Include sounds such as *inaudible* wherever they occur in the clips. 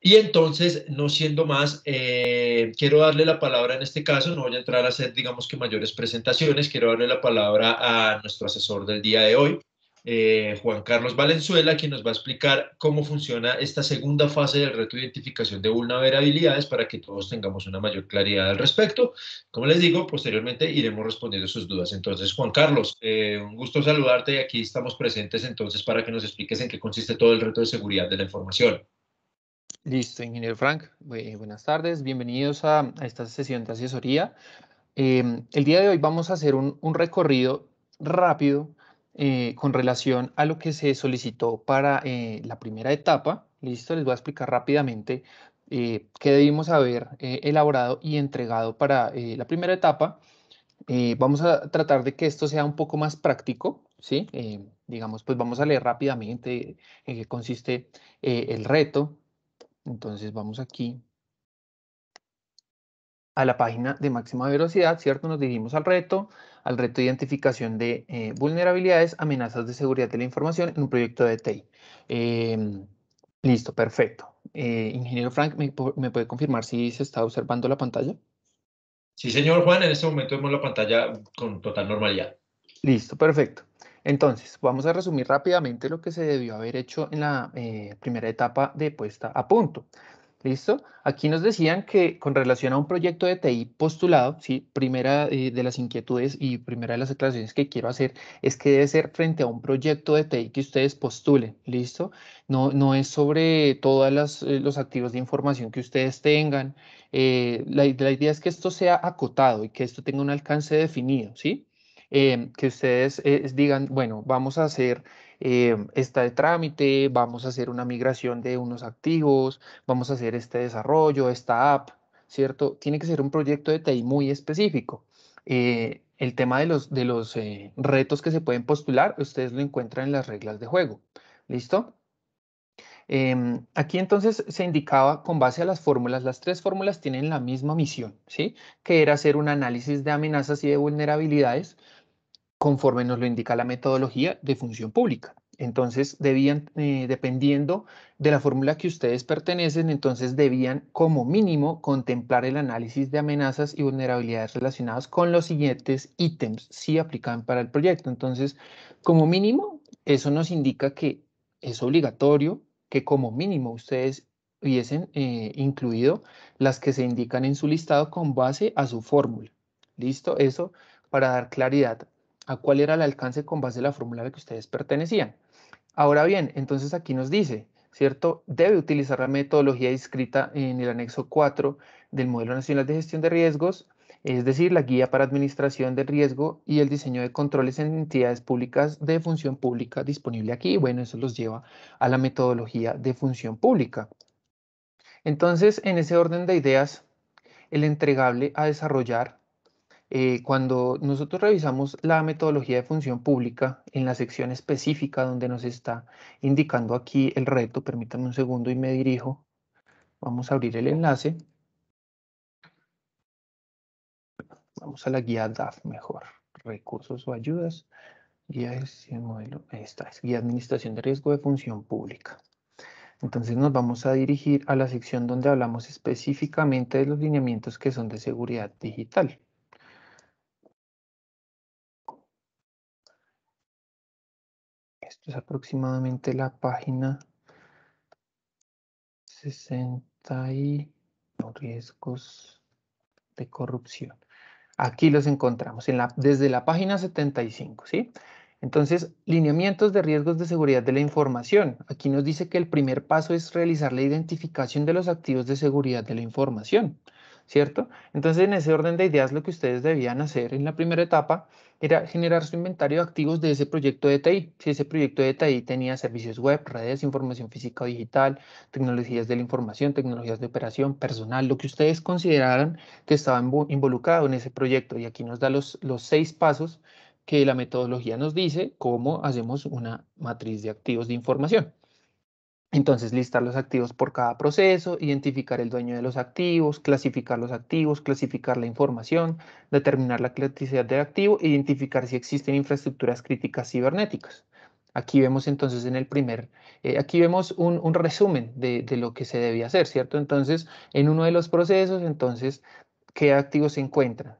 Y entonces, no siendo más, eh, quiero darle la palabra en este caso, no voy a entrar a hacer, digamos que mayores presentaciones, quiero darle la palabra a nuestro asesor del día de hoy, eh, Juan Carlos Valenzuela, quien nos va a explicar cómo funciona esta segunda fase del reto de identificación de vulnerabilidades para que todos tengamos una mayor claridad al respecto. Como les digo, posteriormente iremos respondiendo sus dudas. Entonces, Juan Carlos, eh, un gusto saludarte y aquí estamos presentes entonces para que nos expliques en qué consiste todo el reto de seguridad de la información. Listo, ingeniero Frank. Eh, buenas tardes. Bienvenidos a, esta sesión de asesoría. Em, el día de hoy vamos a hacer un, recorrido rápido eh, con relación a lo que se solicitó para eh, la primera etapa. Listo, les voy a explicar rápidamente qué debimos haber elaborado y entregado para la primera etapa. vamos a tratar de que esto sea un poco más práctico, ¿sí? digamos, pues vamos a leer rápidamente en qué consiste el reto, entonces vamos aquí a la página de máxima velocidad, ¿cierto? Nos dirigimos al reto, al reto de identificación de eh, vulnerabilidades, amenazas de seguridad de la información en un proyecto de TI. Em, listo, perfecto. Eh, ingeniero Frank, ¿me, ¿me, puede confirmar si se está observando la pantalla? Sí, señor Juan, en este momento vemos la pantalla con total normalidad. Listo, perfecto. Entonces, vamos a resumir rápidamente lo que se debió haber hecho en la eh, primera etapa de puesta a punto. ¿Listo? Aquí nos decían que con relación a un proyecto de TI postulado, ¿sí? primera eh, de las inquietudes y primera de las aclaraciones que quiero hacer es que debe ser frente a un proyecto de TI que ustedes postulen, ¿listo? No, no es sobre todos eh, los activos de información que ustedes tengan. la idea es que esto sea acotado y que esto tenga un alcance definido, ¿sí? Em, que ustedes eh, digan, bueno, vamos a hacer em, esta de trámite, vamos a hacer una migración de unos activos, vamos a hacer este desarrollo, esta app, ¿cierto? Tiene que ser un proyecto de TI muy específico. Eh, el tema de los, de los eh, retos que se pueden postular, ustedes lo encuentran en las reglas de juego. ¿Listo? Em, aquí entonces se indicaba con base a las fórmulas, las tres fórmulas tienen la misma misión, ¿sí? Que era hacer un análisis de amenazas y de vulnerabilidades conforme nos lo indica la metodología de función pública. Entonces, debían, eh, dependiendo de la fórmula que ustedes pertenecen, entonces debían como mínimo contemplar el análisis de amenazas y vulnerabilidades relacionadas con los siguientes ítems si aplican para el proyecto. Entonces, como mínimo, eso nos indica que es obligatorio que como mínimo ustedes hubiesen eh, incluido las que se indican en su listado con base a su fórmula. ¿Listo? Eso para dar claridad a cuál era el alcance con base a la fórmula de que ustedes pertenecían. Ahora bien, entonces aquí nos dice, ¿cierto? Debe utilizar la metodología inscrita en el anexo 4 del Modelo Nacional de Gestión de Riesgos, es decir, la Guía para Administración del Riesgo y el diseño de controles en entidades públicas de función pública disponible aquí. Bueno, eso los lleva a la metodología de función pública. Entonces, en ese orden de ideas, el entregable a desarrollar eh, cuando nosotros revisamos la metodología de función pública en la sección específica donde nos está indicando aquí el reto, permítanme un segundo y me dirijo, vamos a abrir el enlace. Vamos a la guía DAF mejor, recursos o ayudas, guía de modelo, esta guía de administración de riesgo de función pública. Entonces nos vamos a dirigir a la sección donde hablamos específicamente de los lineamientos que son de seguridad digital. es aproximadamente la página 60 y riesgos de corrupción. Aquí los encontramos en la, desde la página 75, ¿sí? Entonces, lineamientos de riesgos de seguridad de la información. Aquí nos dice que el primer paso es realizar la identificación de los activos de seguridad de la información. ¿cierto? Entonces, en ese orden de ideas, lo que ustedes debían hacer en la primera etapa era generar su inventario de activos de ese proyecto de TI. Si ese proyecto de TI tenía servicios web, redes, información física o digital, tecnologías de la información, tecnologías de operación, personal, lo que ustedes consideraran que estaba involucrado en ese proyecto. Y aquí nos da los, los seis pasos que la metodología nos dice cómo hacemos una matriz de activos de información. Entonces, listar los activos por cada proceso, identificar el dueño de los activos, clasificar los activos, clasificar la información, determinar la criticidad del activo, identificar si existen infraestructuras críticas cibernéticas. Aquí vemos entonces en el primer, eh, aquí vemos un, resumen de, lo que se debía hacer, ¿cierto? Entonces, en uno de los procesos, entonces, ¿qué activos se encuentran?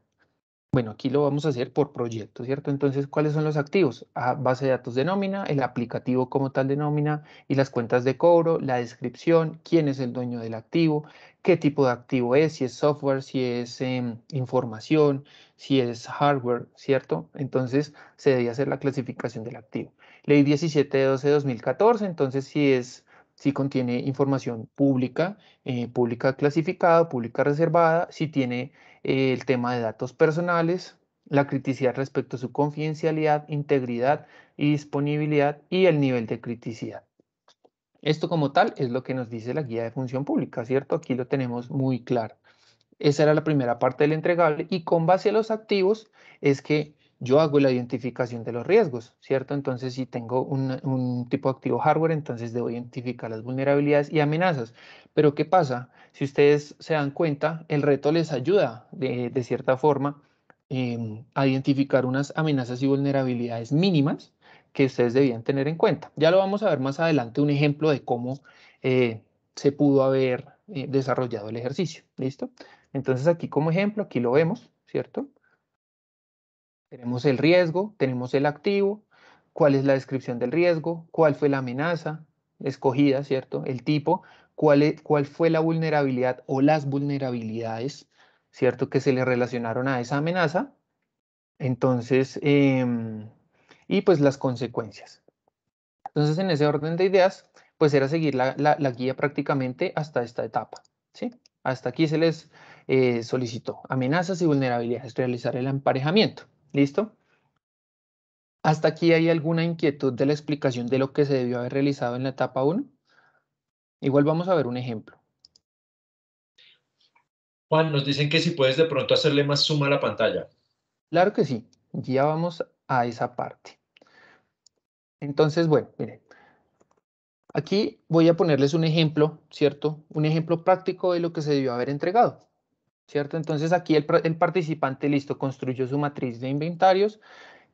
Bueno, aquí lo vamos a hacer por proyecto, ¿cierto? Entonces, ¿cuáles son los activos? A base de datos de nómina, el aplicativo como tal de nómina y las cuentas de cobro, la descripción, quién es el dueño del activo, qué tipo de activo es, si es software, si es em, información, si es hardware, ¿cierto? Entonces, se debe hacer la clasificación del activo. Ley de 2014 entonces si es si contiene información pública, eh, pública clasificada, pública reservada, si tiene eh, el tema de datos personales, la criticidad respecto a su confidencialidad, integridad y disponibilidad y el nivel de criticidad. Esto como tal es lo que nos dice la guía de función pública, ¿cierto? Aquí lo tenemos muy claro. Esa era la primera parte del entregable y con base a los activos es que yo hago la identificación de los riesgos, ¿cierto? Entonces, si tengo un, tipo de activo hardware, entonces debo identificar las vulnerabilidades y amenazas. Pero, ¿qué pasa? Si ustedes se dan cuenta, el reto les ayuda de, cierta forma em, a identificar unas amenazas y vulnerabilidades mínimas que ustedes debían tener en cuenta. Ya lo vamos a ver más adelante, un ejemplo de cómo eh, se pudo haber eh, desarrollado el ejercicio, ¿listo? Entonces, aquí como ejemplo, aquí lo vemos, ¿cierto? Tenemos el riesgo, tenemos el activo, cuál es la descripción del riesgo, cuál fue la amenaza escogida, ¿cierto? El tipo, cuál, e, cuál fue la vulnerabilidad o las vulnerabilidades, ¿cierto? Que se le relacionaron a esa amenaza. Entonces, em, y pues las consecuencias. Entonces, en ese orden de ideas, pues era seguir la, guía prácticamente hasta esta etapa, ¿sí? Hasta aquí se les eh, solicitó amenazas y vulnerabilidades, realizar el emparejamiento. ¿Listo? ¿Hasta aquí hay alguna inquietud de la explicación de lo que se debió haber realizado en la etapa 1? Igual vamos a ver un ejemplo. Juan, nos dicen que si puedes de pronto hacerle más suma a la pantalla. Claro que sí, ya vamos a esa parte. Entonces, bueno, miren, aquí voy a ponerles un ejemplo, ¿cierto? Un ejemplo práctico de lo que se debió haber entregado. ¿cierto? Entonces aquí el, participante, listo, construyó su matriz de inventarios,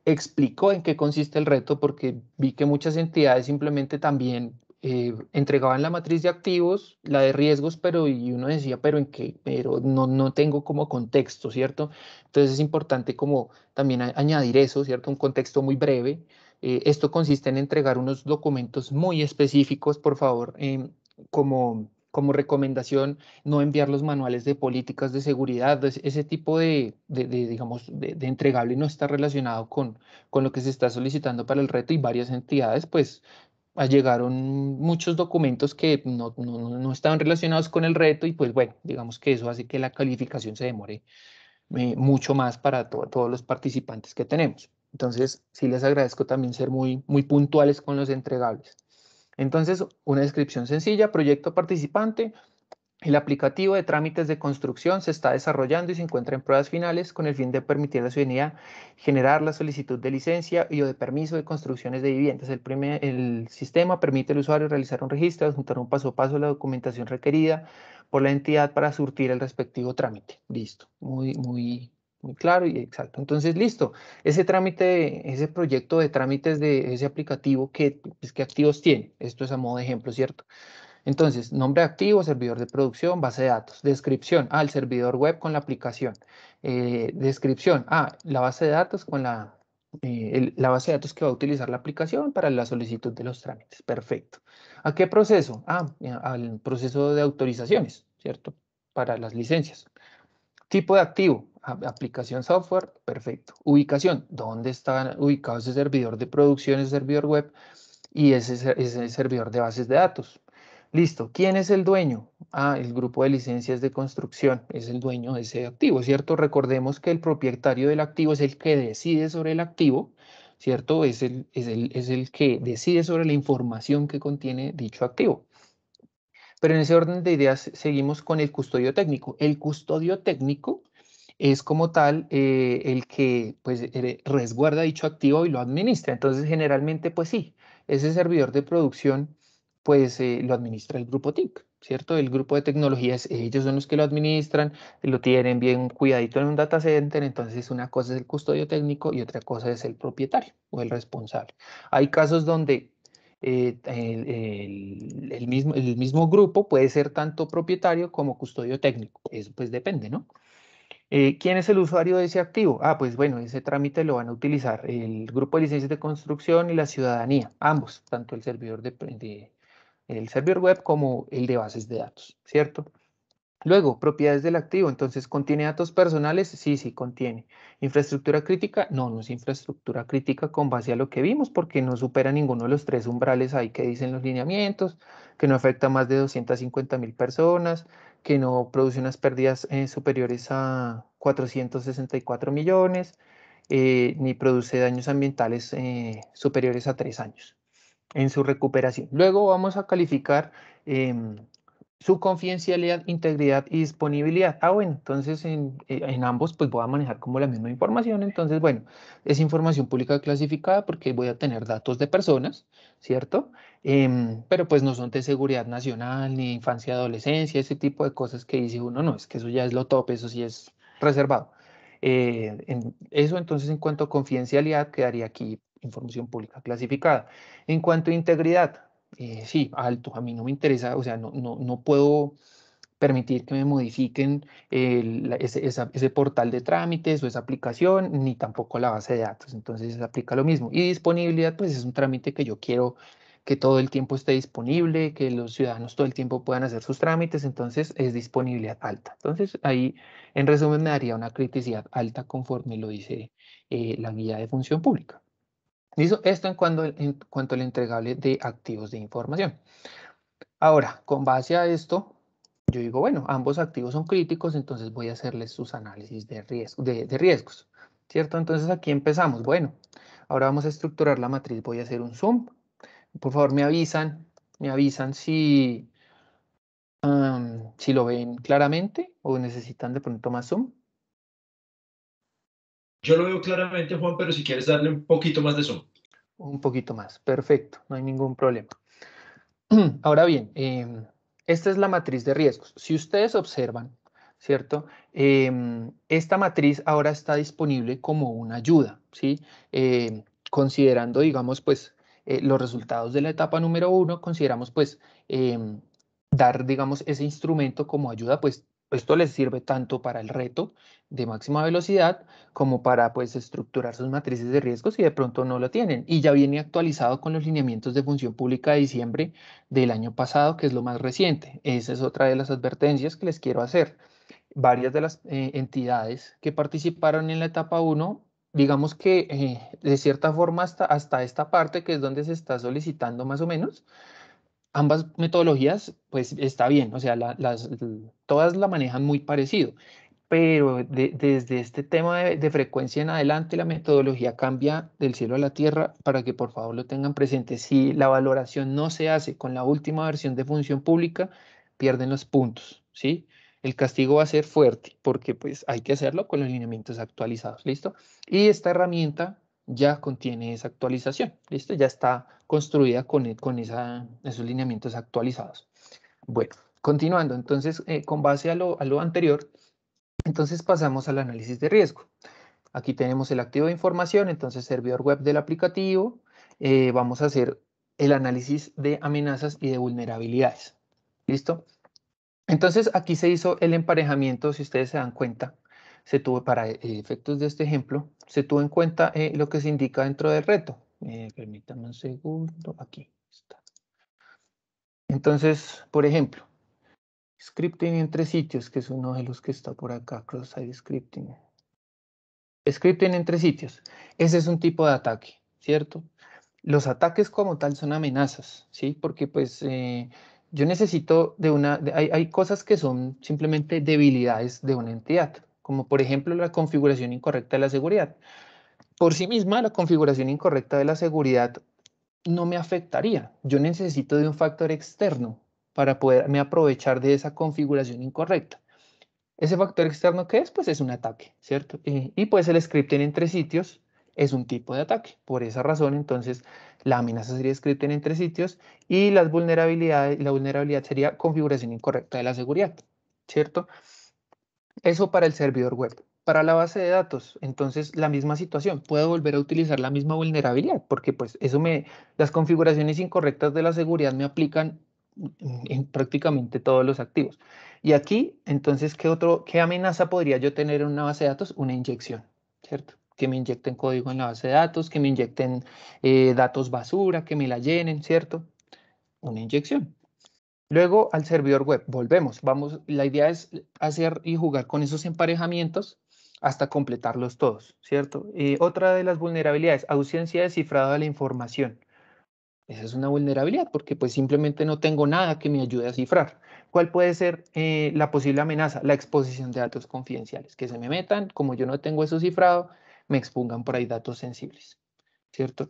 explicó en qué consiste el reto, porque vi que muchas entidades simplemente también eh, entregaban la matriz de activos, la de riesgos, pero y uno decía, pero en qué, pero no, no tengo como contexto, ¿cierto? Entonces es importante como también añadir eso, ¿cierto? Un contexto muy breve. Eh, esto consiste en entregar unos documentos muy específicos, por favor, em, como como recomendación no enviar los manuales de políticas de seguridad, ese tipo de, digamos, de, entregable no está relacionado con, con lo que se está solicitando para el reto y varias entidades, pues llegaron muchos documentos que no, no, no, estaban relacionados con el reto y pues bueno, digamos que eso hace que la calificación se demore eh, mucho más para todos los participantes que tenemos. Entonces, sí les agradezco también ser muy, muy puntuales con los entregables. Entonces, una descripción sencilla, proyecto participante. El aplicativo de trámites de construcción se está desarrollando y se encuentra en pruebas finales con el fin de permitir a la ciudadanía generar la solicitud de licencia y o de permiso de construcciones de viviendas. El, primer, el sistema permite al usuario realizar un registro, adjuntar un paso a paso la documentación requerida por la entidad para surtir el respectivo trámite. Listo, muy, muy muy claro y exacto. Entonces, listo, ese trámite, ese proyecto de trámites de ese aplicativo, ¿qué, pues, activos tiene? Esto es a modo de ejemplo, ¿cierto? Entonces, nombre activo, servidor de producción, base de datos, descripción, al ah, servidor web con la aplicación, eh, descripción, a ah, la base de datos con la, eh, la base de datos que va a utilizar la aplicación para la solicitud de los trámites, perfecto. ¿A qué proceso? Ah, eh, al proceso de autorizaciones, ¿cierto? Para las licencias. Tipo de activo, aplicación software, perfecto. Ubicación, ¿dónde está ubicado ese servidor de producción, ese servidor web y ese, servidor de bases de datos? Listo, ¿quién es el dueño? Ah, el grupo de licencias de construcción es el dueño de ese activo, ¿cierto? Recordemos que el propietario del activo es el que decide sobre el activo, ¿cierto? Es el, es el, es el que decide sobre la información que contiene dicho activo. Pero en ese orden de ideas seguimos con el custodio técnico. El custodio técnico es como tal eh, el que pues, eh, resguarda dicho activo y lo administra. Entonces, generalmente, pues sí, ese servidor de producción pues eh, lo administra el grupo TIC, ¿cierto? El grupo de tecnologías, ellos son los que lo administran, lo tienen bien cuidadito en un data center, entonces una cosa es el custodio técnico y otra cosa es el propietario o el responsable. Hay casos donde mismo, el mismo grupo puede ser tanto propietario como custodio técnico, eso pues depende, ¿no? Eh, ¿Quién es el usuario de ese activo? Ah, pues bueno, ese trámite lo van a utilizar el grupo de licencias de construcción y la ciudadanía, ambos, tanto el servidor, de, el servidor web como el de bases de datos, ¿cierto? Luego, propiedades del activo, entonces, ¿contiene datos personales? Sí, sí, contiene. ¿Infraestructura crítica? No, no es infraestructura crítica con base a lo que vimos, porque no supera ninguno de los tres umbrales ahí que dicen los lineamientos, que no afecta a más de 250 mil personas, que no produce unas pérdidas eh, superiores a 464 millones, eh, ni produce daños ambientales eh, superiores a tres años en su recuperación. Luego vamos a calificar em, su confidencialidad, integridad y disponibilidad. Ah, bueno, entonces eh, en, ambos pues voy a manejar como la misma información. Entonces, bueno, es información pública clasificada porque voy a tener datos de personas, ¿cierto? Em, pero pues no son de seguridad nacional, ni infancia, adolescencia, ese tipo de cosas que dice uno, no, es que eso ya es lo top, eso sí es reservado. Eh, eso entonces en cuanto a confidencialidad quedaría aquí información pública clasificada. En cuanto a integridad, eh, sí, alto, a mí no me interesa, o sea, no, no, no puedo permitir que me modifiquen ese, portal de trámites o esa aplicación, ni tampoco la base de datos. Entonces se aplica lo mismo. Y disponibilidad, pues es un trámite que yo quiero que todo el tiempo esté disponible, que los ciudadanos todo el tiempo puedan hacer sus trámites, entonces es disponibilidad alta. Entonces ahí, en resumen, me daría una criticidad alta conforme lo dice eh, la guía de función pública. ¿Listo? Esto en cuanto, al entregable de activos de información. Ahora, con base a esto, yo digo, bueno, ambos activos son críticos, entonces voy a hacerles sus análisis de, de, riesgos. ¿Cierto? Entonces aquí empezamos. Bueno, ahora vamos a estructurar la matriz. Voy a hacer un zoom. Por favor, me avisan, me avisan si, si lo ven claramente o necesitan de pronto más zoom. Yo lo veo claramente, Juan, pero si quieres darle un poquito más de zoom. Un poquito más, perfecto, no hay ningún problema. *clears throat* Ahora bien, em, esta es la matriz de riesgos. Si ustedes observan, ¿cierto? Em, esta matriz ahora está disponible como una ayuda, ¿sí? Em, considerando, digamos, pues, eh, los resultados de la etapa número uno, consideramos, pues, dar, digamos, ese instrumento como ayuda, pues, esto pues, les sirve tanto para el reto de máxima velocidad como para pues, estructurar sus matrices de riesgos si de pronto no lo tienen. Y ya viene actualizado con los lineamientos de función pública de diciembre del año pasado, que es lo más reciente. Esa es otra de las advertencias que les quiero hacer. Varias de las eh, entidades que participaron en la etapa 1 digamos que eh, de cierta forma hasta, hasta esta parte que es donde se está solicitando más o menos, ambas metodologías, pues está bien, o sea, las, todas la manejan muy parecido, pero desde este tema de, de, frecuencia en adelante la metodología cambia del cielo a la tierra para que por favor lo tengan presente. Si la valoración no se hace con la última versión de función pública, pierden los puntos, ¿sí? El castigo va a ser fuerte porque pues hay que hacerlo con los lineamientos actualizados, ¿listo? Y esta herramienta ya contiene esa actualización. ¿Listo? Ya está construida con, e, con esa, esos lineamientos actualizados. Bueno, continuando. Entonces, eh, con base a lo, anterior, entonces pasamos al análisis de riesgo. Aquí tenemos el activo de información, entonces servidor web del aplicativo. Eh, vamos a hacer el análisis de amenazas y de vulnerabilidades. ¿Listo? Entonces aquí se hizo el emparejamiento, si ustedes se dan cuenta, se tuvo, para eh, efectos de este ejemplo, se tuvo en cuenta eh, lo que se indica dentro del reto. Eh, permítame un segundo, aquí está. Entonces, por ejemplo, scripting entre sitios, que es uno de los que está por acá, cross-site scripting. Scripting entre sitios, ese es un tipo de ataque, ¿cierto? Los ataques como tal son amenazas, ¿sí? Porque pues... Eh, yo necesito de una, hay, hay, cosas que son simplemente debilidades de una entidad, como por ejemplo la configuración incorrecta de la seguridad. Por sí misma, la configuración incorrecta de la seguridad no me afectaría. Yo necesito de un factor externo para poderme aprovechar de esa configuración incorrecta. Ese factor externo ¿qué es, pues es un ataque, ¿cierto? Eh, y, pues el scripting entre sitios es un tipo de ataque. Por esa razón, entonces, la amenaza sería scripting entre sitios y las vulnerabilidades, la vulnerabilidad sería configuración incorrecta de la seguridad, ¿cierto? Eso para el servidor web. Para la base de datos, entonces la misma situación, puedo volver a utilizar la misma vulnerabilidad, porque pues eso me, las configuraciones incorrectas de la seguridad me aplican en prácticamente todos los activos. Y aquí, entonces, ¿qué, otro, ¿qué amenaza podría yo tener en una base de datos? Una inyección, ¿cierto? Que me inyecten código en la base de datos, que me inyecten eh, datos basura, que me la llenen, ¿cierto? Una inyección. Luego al servidor web, volvemos, vamos, la idea es hacer y jugar con esos emparejamientos hasta completarlos todos, ¿cierto? Eh, otra de las vulnerabilidades, ausencia de cifrado de la información. Esa es una vulnerabilidad porque pues simplemente no tengo nada que me ayude a cifrar. ¿Cuál puede ser eh, la posible amenaza? La exposición de datos confidenciales, que se me metan, como yo no tengo eso cifrado, me expongan por ahí datos sensibles, ¿cierto?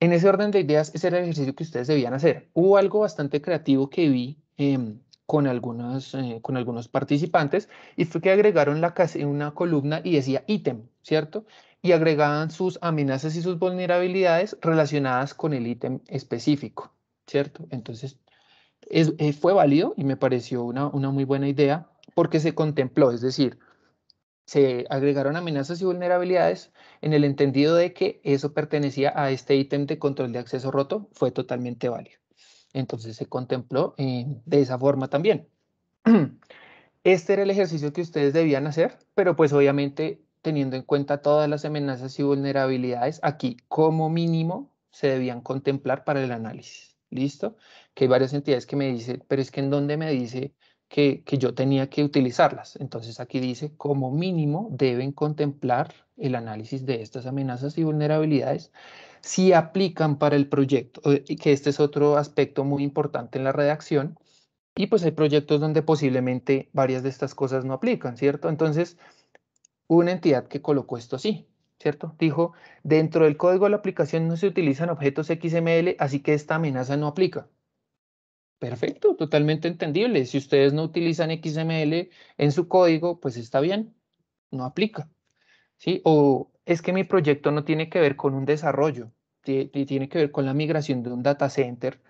En ese orden de ideas, ese era el ejercicio que ustedes debían hacer. Hubo algo bastante creativo que vi em, con, algunos, eh, con algunos participantes y fue que agregaron la una columna y decía ítem, ¿cierto? Y agregaban sus amenazas y sus vulnerabilidades relacionadas con el ítem específico, ¿cierto? Entonces, eh, fue válido y me pareció una, una muy buena idea porque se contempló, es decir, se agregaron amenazas y vulnerabilidades en el entendido de que eso pertenecía a este ítem de control de acceso roto, fue totalmente válido. Entonces se contempló eh, de esa forma también. *clears throat* Este era el ejercicio que ustedes debían hacer, pero pues obviamente teniendo en cuenta todas las amenazas y vulnerabilidades, aquí como mínimo se debían contemplar para el análisis. ¿Listo? Que hay varias entidades que me dicen, pero es que en dónde me dice que, yo tenía que utilizarlas. Entonces aquí dice, como mínimo deben contemplar el análisis de estas amenazas y vulnerabilidades si aplican para el proyecto, eh, y que este es otro aspecto muy importante en la redacción. Y pues hay proyectos donde posiblemente varias de estas cosas no aplican, ¿cierto? Entonces, una entidad que colocó esto así, ¿cierto? Dijo, dentro del código de la aplicación no se utilizan objetos XML, así que esta amenaza no aplica. Perfecto, totalmente entendible. Si ustedes no utilizan XML en su código, pues está bien, no aplica. ¿sí? O es que mi proyecto no tiene que ver con un desarrollo, tiene que ver con la migración de un data center.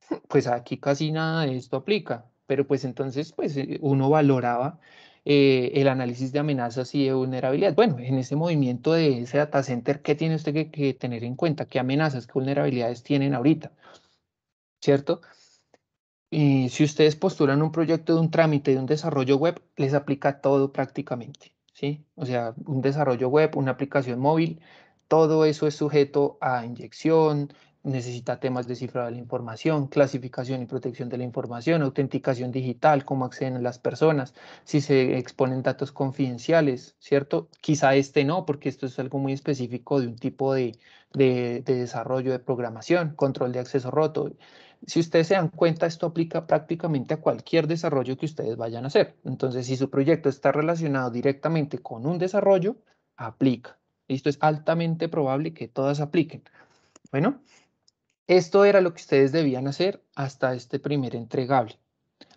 *laughs* Pues aquí casi nada de esto aplica, pero pues entonces pues eh, uno valoraba eh, el análisis de amenazas y de vulnerabilidad. Bueno, en ese movimiento de ese data center, ¿qué tiene usted que tener en cuenta? ¿Qué amenazas, qué vulnerabilidades tienen ahorita? ¿Cierto? Y si ustedes postulan un proyecto de un trámite de un desarrollo web, les aplica todo prácticamente, ¿sí? O sea, un desarrollo web, una aplicación móvil, todo eso es sujeto a inyección, necesita temas de cifra de la información, clasificación y protección de la información, autenticación digital, cómo acceden las personas, si se exponen datos confidenciales, ¿cierto? Quizá este no, porque esto es algo muy específico de un tipo de desarrollo de programación, control de acceso roto, si ustedes se dan cuenta, esto aplica prácticamente a cualquier desarrollo que ustedes vayan a hacer. Entonces, si su proyecto está relacionado directamente con un desarrollo, aplica. Esto es altamente probable que todas apliquen. Bueno, esto era lo que ustedes debían hacer hasta este primer entregable.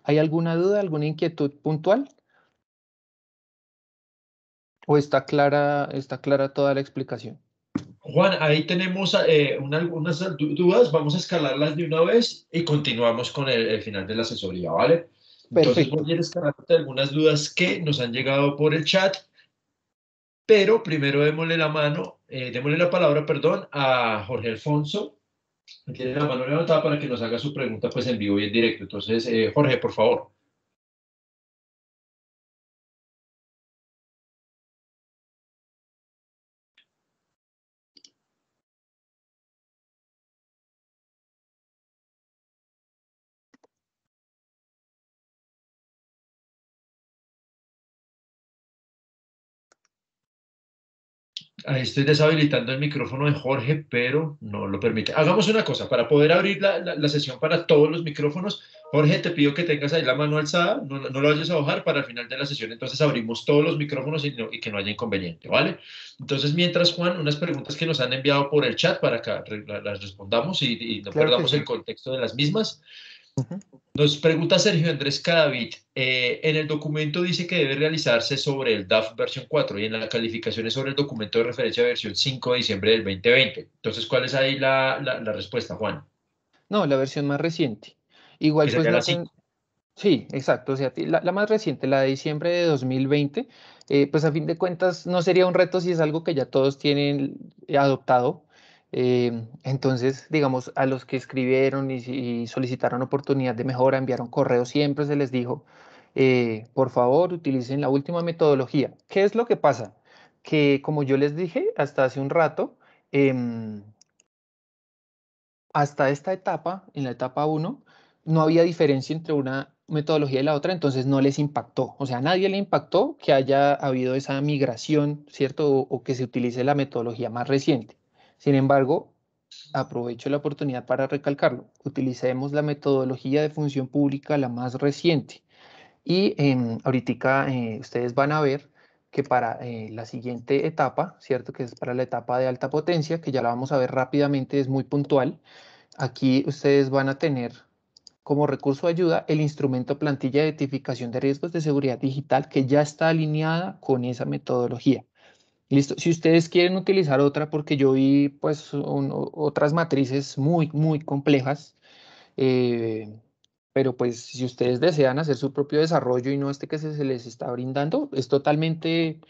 ¿Hay alguna duda, alguna inquietud puntual? ¿O está clara, está clara toda la explicación? Juan, ahí tenemos eh, algunas dudas, vamos a escalarlas de una vez y continuamos con el, final de la asesoría, ¿vale? Entonces voy a escalar algunas dudas que nos han llegado por el chat, pero primero démosle la mano, eh, démosle la palabra, perdón, a Jorge Alfonso, que tiene la mano levantada para que nos haga su pregunta pues en vivo y en directo. Entonces, eh, Jorge, por favor. Ahí estoy deshabilitando el micrófono de Jorge, pero no lo permite. Hagamos una cosa, para poder abrir la, la, sesión para todos los micrófonos, Jorge, te pido que tengas ahí la mano alzada, no, no lo vayas a bajar para el final de la sesión, entonces abrimos todos los micrófonos y, que no haya inconveniente, ¿vale? Entonces, mientras, Juan, unas preguntas que nos han enviado por el chat para que las respondamos y, y no perdamos el contexto de las mismas. Nos pregunta Sergio Andrés Cadavid, eh, en el documento dice que debe realizarse sobre el DAF versión 4 y en la calificación es sobre el documento de referencia versión 5 de diciembre del 2020. Entonces, ¿cuál es ahí la, respuesta, Juan? No, la versión más reciente. Igual pues la... Sí, exacto. O sea, la, más reciente, la de diciembre de 2020, eh, pues a fin de cuentas no sería un reto si es algo que ya todos tienen adoptado Em, entonces, digamos, a los que escribieron y, solicitaron oportunidad de mejora, enviaron correos, siempre se les dijo, eh, por favor, utilicen la última metodología. ¿Qué es lo que pasa? Que como yo les dije hasta hace un rato, em, hasta esta etapa, en la etapa 1, no había diferencia entre una metodología y la otra, entonces no les impactó. O sea, a nadie le impactó que haya habido esa migración, ¿cierto? o que se utilice la metodología más reciente. Sin embargo, aprovecho la oportunidad para recalcarlo. Utilicemos la metodología de función pública, la más reciente. Y em, ahorita eh, ustedes van a ver que para eh, la siguiente etapa, ¿cierto? Que es para la etapa de alta potencia, que ya la vamos a ver rápidamente, es muy puntual. Aquí ustedes van a tener como recurso de ayuda el instrumento plantilla de identificación de riesgos de seguridad digital que ya está alineada con esa metodología. Listo. Si ustedes quieren utilizar otra, porque yo vi pues otras matrices muy, muy complejas, eh, pero pues si ustedes desean hacer su propio desarrollo y no este que se, les está brindando, es totalmente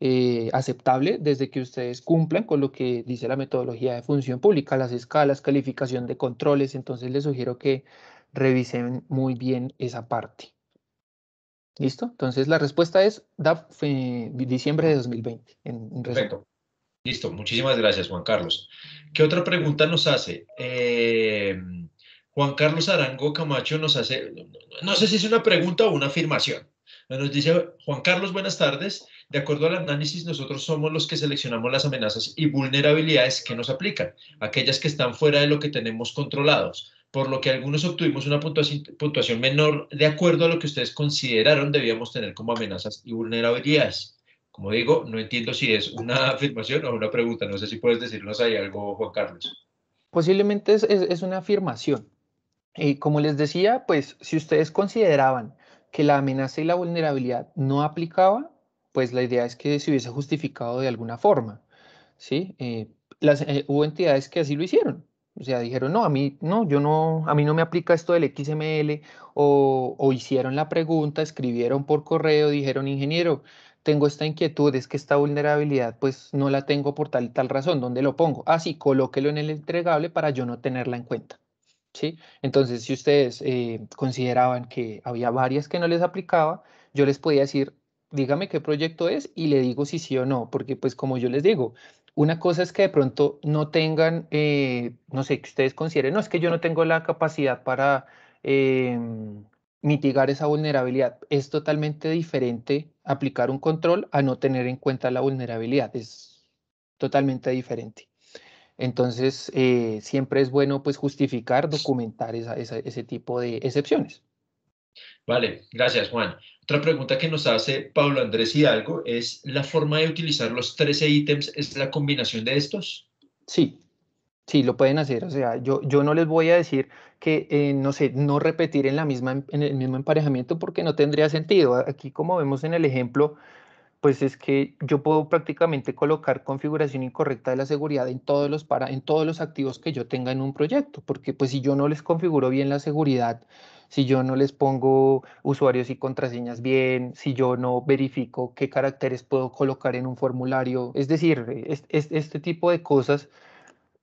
eh, aceptable desde que ustedes cumplan con lo que dice la metodología de función pública, las escalas, calificación de controles, entonces les sugiero que revisen muy bien esa parte. ¿Listo? Entonces la respuesta es DAP diciembre de 2020. En, Perfecto. Listo. Muchísimas gracias, Juan Carlos. ¿Qué otra pregunta nos hace? Eh, Juan Carlos Arango Camacho nos hace, no sé si es una pregunta o una afirmación. Nos dice Juan Carlos, buenas tardes. De acuerdo al análisis, nosotros somos los que seleccionamos las amenazas y vulnerabilidades que nos aplican, aquellas que están fuera de lo que tenemos controlados por lo que algunos obtuvimos una puntuación menor de acuerdo a lo que ustedes consideraron debíamos tener como amenazas y vulnerabilidades. Como digo, no entiendo si es una *laughs* afirmación o una pregunta. No sé si puedes decirnos ahí algo, Juan Carlos. Posiblemente es, una afirmación. Y eh, como les decía, pues si ustedes consideraban que la amenaza y la vulnerabilidad no aplicaba, pues la idea es que se hubiese justificado de alguna forma. ¿sí? Eh, las, eh, hubo entidades que así lo hicieron. O sea, dijeron, no, a mí no, yo no, a mí no me aplica esto del XML, o, o hicieron la pregunta, escribieron por correo, dijeron, ingeniero, tengo esta inquietud, es que esta vulnerabilidad pues no la tengo por tal y tal razón, ¿dónde lo pongo? Ah, sí, colóquelo en el entregable para yo no tenerla en cuenta. ¿Sí? Entonces, si ustedes eh, consideraban que había varias que no les aplicaba, yo les podía decir, dígame qué proyecto es y le digo si sí o no, porque pues como yo les digo, una cosa es que de pronto no tengan, eh, no sé, que ustedes consideren, no, es que yo no tengo la capacidad para em, mitigar esa vulnerabilidad. Es totalmente diferente aplicar un control a no tener en cuenta la vulnerabilidad. Es totalmente diferente. Entonces, eh, siempre es bueno pues justificar, documentar ese tipo de excepciones. Vale, gracias Juan. Otra pregunta que nos hace Pablo Andrés Hidalgo es, ¿la forma de utilizar los 13 ítems es la combinación de estos? Sí, Sí, lo pueden hacer. O sea, yo, yo no les voy a decir que, eh, no sé, no repetir en, la misma, en el mismo emparejamiento porque no tendría sentido. Aquí, como vemos en el ejemplo, pues es que yo puedo prácticamente colocar configuración incorrecta de la seguridad en todos los, para, en todos los activos que yo tenga en un proyecto, porque pues si yo no les configuro bien la seguridad, si yo no les pongo usuarios y contraseñas bien, si yo no verifico qué caracteres puedo colocar en un formulario. Es decir, este tipo de cosas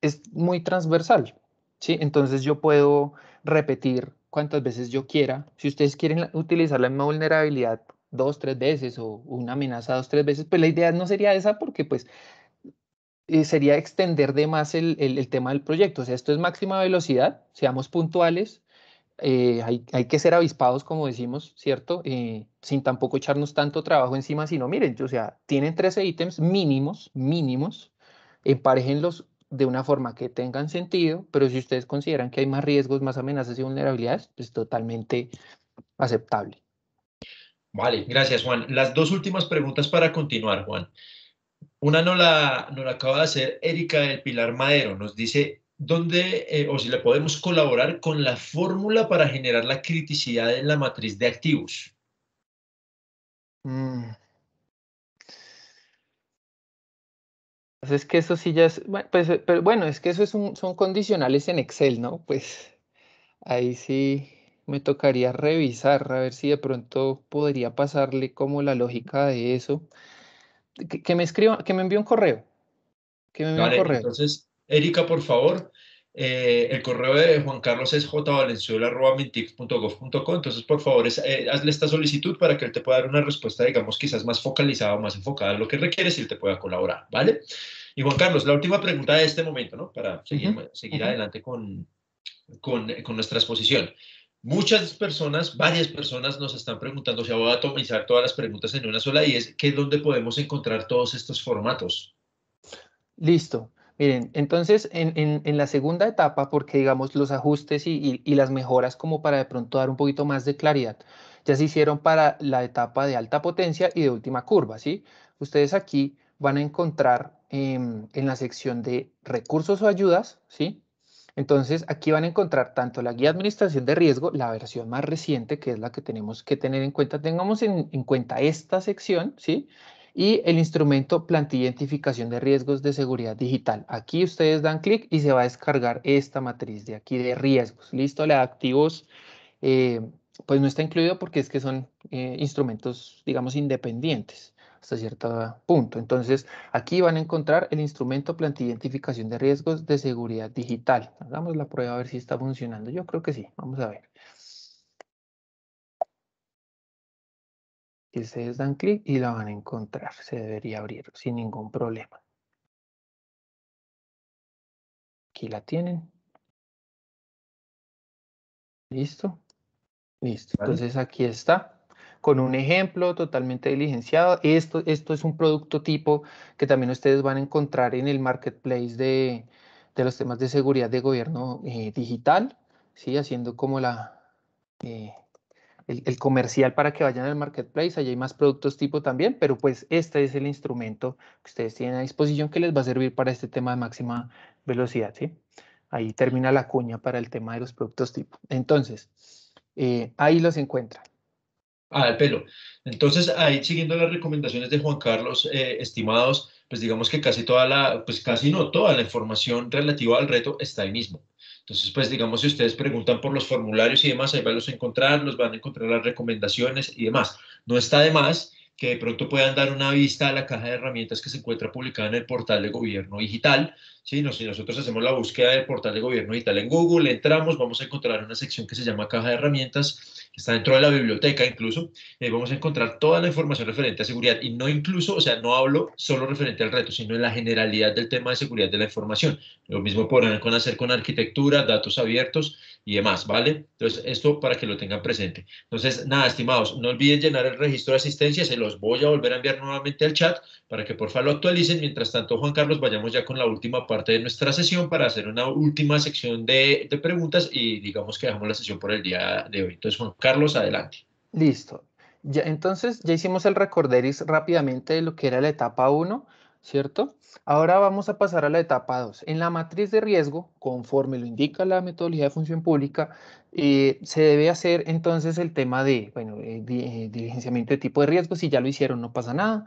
es muy transversal. ¿sí? Entonces yo puedo repetir cuantas veces yo quiera. Si ustedes quieren utilizar la misma vulnerabilidad dos, tres veces o una amenaza dos, tres veces, pues la idea no sería esa porque pues eh, sería extender de más el, el, tema del proyecto. O sea, esto es máxima velocidad, seamos puntuales, eh, hay, que ser avispados, como decimos, ¿cierto? Eh, sin tampoco echarnos tanto trabajo encima, sino miren, o sea, tienen 13 ítems mínimos, mínimos, emparejenlos de una forma que tengan sentido, pero si ustedes consideran que hay más riesgos, más amenazas y vulnerabilidades, pues totalmente aceptable. Vale, gracias Juan. Las dos últimas preguntas para continuar, Juan. Una no la, no la acaba de hacer Erika del Pilar Madero. Nos dice, donde, eh, o si le podemos colaborar con la fórmula para generar la criticidad en la matriz de activos. Mm. Pues es que eso sí ya es, bueno, pues, eh, pero bueno, es que eso es un, son condicionales en Excel, ¿no? Pues ahí sí me tocaría revisar, a ver si de pronto podría pasarle como la lógica de eso. Que, me escriba, que me envíe un correo. Que me envíe un correo. Entonces, Erika, por favor. Eh, el correo de Juan Carlos es jvalenzuela.mintic.gov.co. Entonces, por favor, eh, hazle esta solicitud para que él te pueda dar una respuesta, digamos, quizás más focalizada más enfocada a lo que requieres y él te pueda colaborar, ¿vale? Y Juan Carlos, la última pregunta de este momento, ¿no? Para seguir, seguir adelante con, con nuestra exposición. Muchas personas, varias personas nos están preguntando, o sea, voy a atomizar todas las preguntas en una sola y es, ¿qué es donde podemos encontrar todos estos formatos? Listo. Miren, entonces en, la segunda etapa, porque digamos los ajustes y, las mejoras como para de pronto dar un poquito más de claridad, ya se hicieron para la etapa de alta potencia y de última curva, ¿sí? Ustedes aquí van a encontrar em, en la sección de recursos o ayudas, ¿sí? Entonces aquí van a encontrar tanto la guía de administración de riesgo, la versión más reciente, que es la que tenemos que tener en cuenta. Tengamos en, en cuenta esta sección, ¿sí? y el instrumento plantilla identificación de riesgos de seguridad digital. Aquí ustedes dan clic y se va a descargar esta matriz de aquí de riesgos. Listo, la de activos eh, pues no está incluido porque es que son eh, instrumentos, digamos, independientes hasta cierto punto. Entonces, aquí van a encontrar el instrumento plantilla identificación de riesgos de seguridad digital. Hagamos la prueba a ver si está funcionando. Yo creo que sí. Vamos a ver. y ustedes dan clic y la van a encontrar. Se debería abrir sin ningún problema. Aquí la tienen. ¿Listo? Listo. Entonces aquí está con un ejemplo totalmente diligenciado. Esto, esto es un producto tipo que también ustedes van a encontrar en el marketplace de, los temas de seguridad de gobierno eh, digital, ¿sí? haciendo como la, eh, el, comercial para que vayan al marketplace, allí hay más productos tipo también, pero pues este es el instrumento que ustedes tienen a disposición que les va a servir para este tema de máxima velocidad, ¿sí? Ahí termina la cuña para el tema de los productos tipo. Entonces, eh, ahí los encuentran. Ah, el pelo. Entonces, ahí siguiendo las recomendaciones de Juan Carlos, eh, estimados, pues digamos que casi toda la, pues casi no toda la información relativa al reto está ahí mismo. Entonces, pues digamos, si ustedes preguntan por los formularios y demás, ahí van a los encontrar, los van a encontrar las recomendaciones y demás. No está de más que de pronto puedan dar una vista a la caja de herramientas que se encuentra publicada en el portal de gobierno digital. ¿sí? si nosotros hacemos la búsqueda del portal de gobierno digital en Google, entramos, vamos a encontrar una sección que se llama caja de herramientas que está dentro de la biblioteca incluso, eh, vamos a encontrar toda la información referente a seguridad. Y no incluso, o sea, no hablo solo referente al reto, sino en la generalidad del tema de seguridad de la información. Lo mismo podrán hacer con arquitectura, datos abiertos, y demás, ¿vale? Entonces, esto para que lo tengan presente. Entonces, nada, estimados, no olviden llenar el registro de asistencia, se los voy a volver a enviar nuevamente al chat para que por favor, lo actualicen. Mientras tanto, Juan Carlos, vayamos ya con la última parte de nuestra sesión para hacer una última sección de, de preguntas y digamos que dejamos la sesión por el día de hoy. Entonces, Juan Carlos, adelante. Listo. Ya, entonces, ya hicimos el recorderis rápidamente de lo que era la etapa 1, ¿cierto? Ahora vamos a pasar a la etapa 2. En la matriz de riesgo, conforme lo indica la metodología de función pública, eh, se debe hacer entonces el tema de, bueno, eh, eh, diligenciamiento de tipo de riesgo, si ya lo hicieron no pasa nada,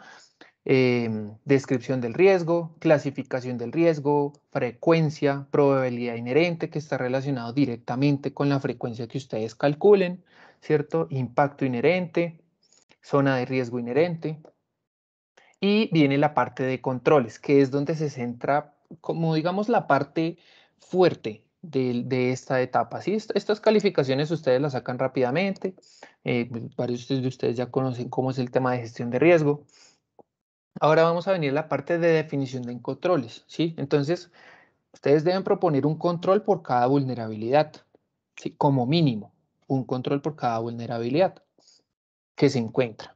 em, descripción del riesgo, clasificación del riesgo, frecuencia, probabilidad inherente que está relacionado directamente con la frecuencia que ustedes calculen, ¿cierto? Impacto inherente, zona de riesgo inherente, y viene la parte de controles, que es donde se centra, como digamos, la parte fuerte de, esta etapa. ¿sí? Estas calificaciones ustedes las sacan rápidamente. Eh, pues, varios de ustedes ya conocen cómo es el tema de gestión de riesgo. Ahora vamos a venir a la parte de definición de controles. ¿sí? Entonces, ustedes deben proponer un control por cada vulnerabilidad, como mínimo, un control por cada vulnerabilidad que se encuentra.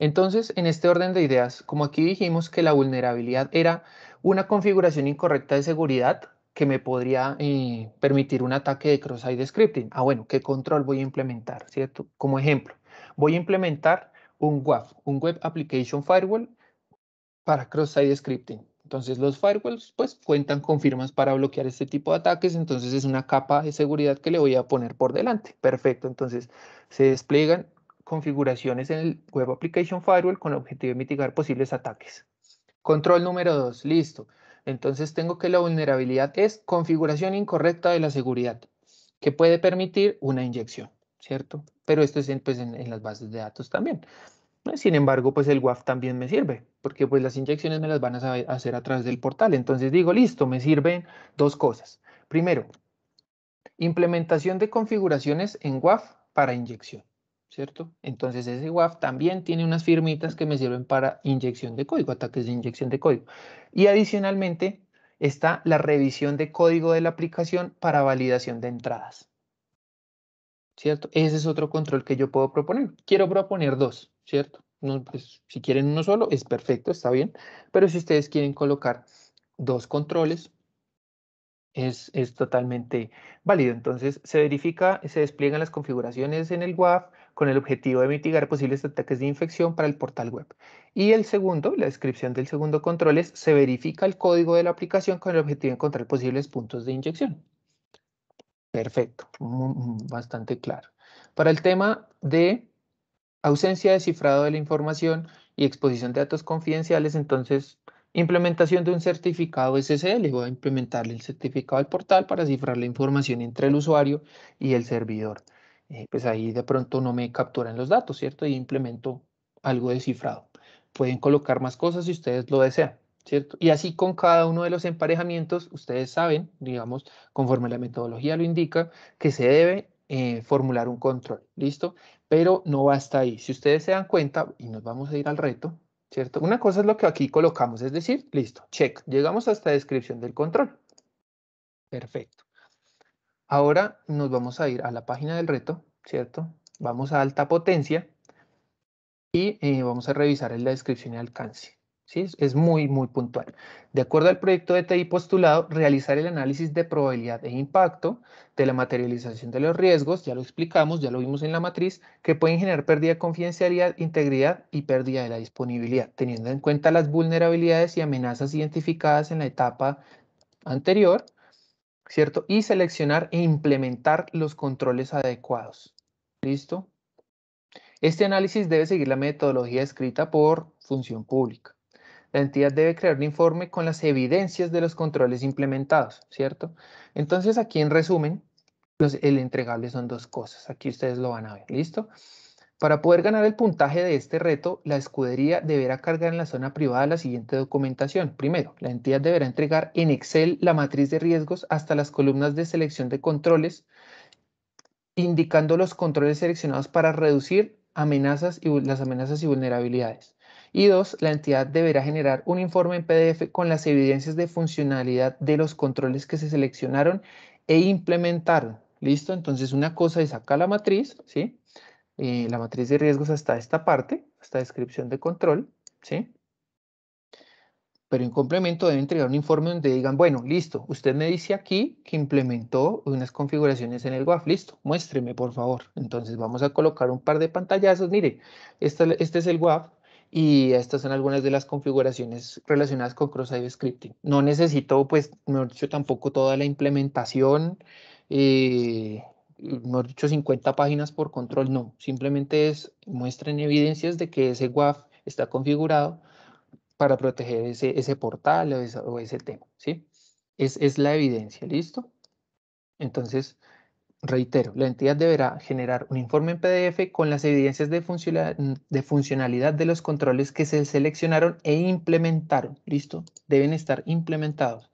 Entonces, en este orden de ideas, como aquí dijimos que la vulnerabilidad era una configuración incorrecta de seguridad que me podría eh, permitir un ataque de cross-site scripting. Ah, bueno, ¿qué control voy a implementar? ¿Cierto? Como ejemplo, voy a implementar un WAF, un Web Application Firewall para cross-site scripting. Entonces los firewalls pues cuentan con firmas para bloquear este tipo de ataques, entonces es una capa de seguridad que le voy a poner por delante. Perfecto, entonces se despliegan configuraciones en el Web Application Firewall con el objetivo de mitigar posibles ataques. Control número dos, listo. Entonces tengo que la vulnerabilidad es configuración incorrecta de la seguridad, que puede permitir una inyección, ¿cierto? Pero esto es en, pues, las bases de datos también. Sin embargo, pues el WAF también me sirve, porque pues las inyecciones me las van a hacer a través del portal. Entonces digo, listo, me sirven dos cosas. Primero, implementación de configuraciones en WAF para inyección. ¿cierto? Entonces ese WAF también tiene unas firmitas que me sirven para inyección de código, ataques de inyección de código. Y adicionalmente está la revisión de código de la aplicación para validación de entradas. ¿Cierto? Ese es otro control que yo puedo proponer. Quiero proponer dos, ¿cierto? No, pues, si quieren uno solo, es perfecto, está bien. Pero si ustedes quieren colocar dos controles, es, es, totalmente válido. Entonces, se verifica, se despliegan las configuraciones en el WAF, con el objetivo de mitigar posibles ataques de infección para el portal web. Y el segundo, la descripción del segundo control es, se verifica el código de la aplicación con el objetivo de encontrar posibles puntos de inyección. Perfecto, mm, bastante claro. Para el tema de ausencia de cifrado de la información y exposición de datos confidenciales, entonces implementación de un certificado SSL. Voy a implementarle el certificado al portal para cifrar la información entre el usuario y el servidor. Eh, pues ahí de pronto no me capturan los datos, ¿cierto? Y implemento algo de cifrado. Pueden colocar más cosas si ustedes lo desean, ¿cierto? Y así con cada uno de los emparejamientos, ustedes saben, digamos, conforme la metodología lo indica, que se debe eh, formular un control, ¿listo? Pero no basta ahí. Si ustedes se dan cuenta, y nos vamos a ir al reto, ¿cierto? Una cosa es lo que aquí colocamos, es decir, listo, check, llegamos hasta descripción del control. Perfecto. Ahora nos vamos a ir a la página del reto, ¿cierto? Vamos a alta potencia y eh, vamos a revisar la descripción y alcance. ¿sí? Es muy, muy puntual. De acuerdo al proyecto de TI postulado, realizar el análisis de probabilidad e impacto de la materialización de los riesgos, ya lo explicamos, ya lo vimos en la matriz, que pueden generar pérdida de confidencialidad, integridad y pérdida de la disponibilidad, teniendo en cuenta las vulnerabilidades y amenazas identificadas en la etapa anterior, ¿cierto? Y seleccionar e implementar los controles adecuados. ¿Listo? Este análisis debe seguir la metodología escrita por función pública. La entidad debe crear un informe con las evidencias de los controles implementados, ¿cierto? Entonces aquí en resumen, el entregable son dos cosas. Aquí ustedes lo van a ver, ¿listo? Para poder ganar el puntaje de este reto, la escudería deberá cargar en la zona privada la siguiente documentación. Primero, la entidad deberá entregar en Excel la matriz de riesgos hasta las columnas de selección de controles, indicando los controles seleccionados para reducir amenazas y, las amenazas y vulnerabilidades. Y dos, la entidad deberá generar un informe en PDF con las evidencias de funcionalidad de los controles que se seleccionaron e implementaron. ¿Listo? Entonces, una cosa es sacar la matriz, ¿sí? Eh, la matriz de riesgos hasta esta parte, esta descripción de control, ¿sí? Pero en complemento debe entregar un informe donde digan, bueno, listo, usted me dice aquí que implementó unas configuraciones en el WAF, listo, muéstreme por favor. Entonces vamos a colocar un par de pantallazos, mire, este, es el WAF, y estas son algunas de las configuraciones relacionadas con cross-site scripting. No necesito, pues, mejor dicho, tampoco toda la implementación eh, he dicho, 50 páginas por control, no, simplemente es muestren evidencias de que ese WAF está configurado para proteger ese, ese portal o, ese tema, ¿sí? Es, es la evidencia, ¿listo? Entonces, reitero, la entidad deberá generar un informe en PDF con las evidencias de, de funcionalidad de los controles que se seleccionaron e implementaron, ¿listo? Deben estar implementados.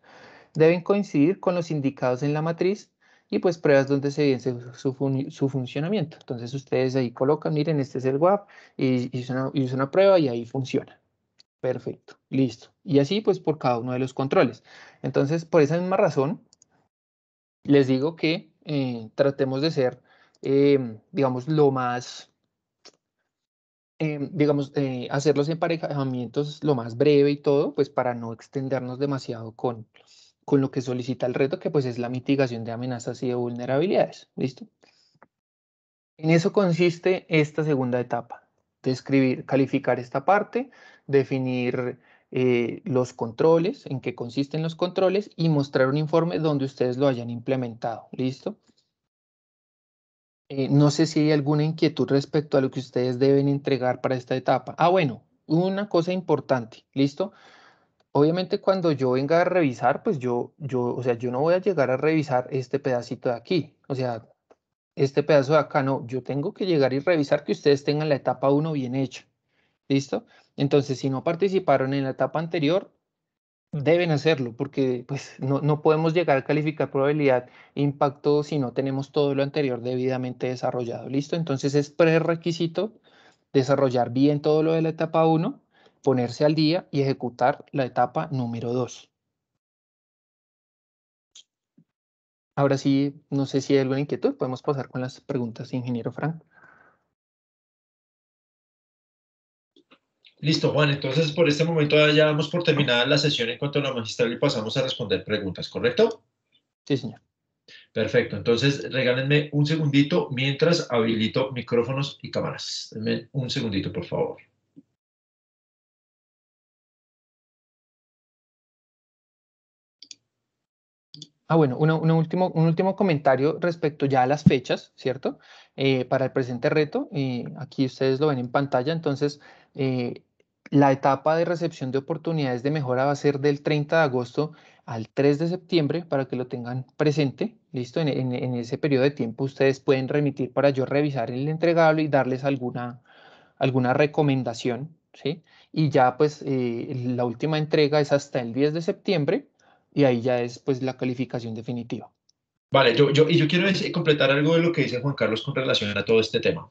Deben coincidir con los indicados en la matriz y pues pruebas donde se evidencia su, funcionamiento. Entonces ustedes ahí colocan, miren, este es el WAP y, y, una, prueba y ahí funciona. Perfecto, listo. Y así pues por cada uno de los controles. Entonces por esa misma razón les digo que eh, tratemos de ser, em, digamos, lo más em, digamos, eh, hacer los emparejamientos lo más breve y todo, pues para no extendernos demasiado con, con lo que solicita el reto, que pues es la mitigación de amenazas y de vulnerabilidades. ¿Listo? En eso consiste esta segunda etapa, describir, calificar esta parte, definir eh, los controles, en qué consisten los controles y mostrar un informe donde ustedes lo hayan implementado. ¿Listo? Eh, no sé si hay alguna inquietud respecto a lo que ustedes deben entregar para esta etapa. Ah, bueno, una cosa importante, ¿listo? obviamente cuando yo venga a revisar, pues yo, yo, o sea, yo no voy a llegar a revisar este pedacito de aquí, o sea, este pedazo de acá, no, yo tengo que llegar y revisar que ustedes tengan la etapa 1 bien hecha, ¿listo? Entonces, si no participaron en la etapa anterior, deben hacerlo, porque pues no, no podemos llegar a calificar probabilidad impacto si no tenemos todo lo anterior debidamente desarrollado, ¿listo? Entonces es prerequisito desarrollar bien todo lo de la etapa 1 ponerse al día y ejecutar la etapa número 2. Ahora sí, no sé si hay alguna inquietud, podemos pasar con las preguntas, ingeniero Frank. Listo, Juan. Entonces, por este momento ya vamos por terminada la sesión en cuanto a la magistral y pasamos a responder preguntas, ¿correcto? Sí, señor. Perfecto. Entonces, regálenme un segundito mientras habilito micrófonos y cámaras. Denme un segundito, por favor. Ah, bueno, último, un último comentario respecto ya a las fechas, ¿cierto? Eh, para el presente reto, eh, aquí ustedes lo ven en pantalla, entonces eh, la etapa de recepción de oportunidades de mejora va a ser del 30 de agosto al 3 de septiembre para que lo tengan presente, ¿listo? En, ese periodo de tiempo ustedes pueden remitir para yo revisar el entregable y darles alguna, alguna recomendación, ¿sí? Y ya pues la última entrega es hasta el 10 de septiembre, y ahí ya es pues la calificación definitiva. Vale, yo, y yo quiero completar algo de lo que dice Juan Carlos con relación a todo este tema.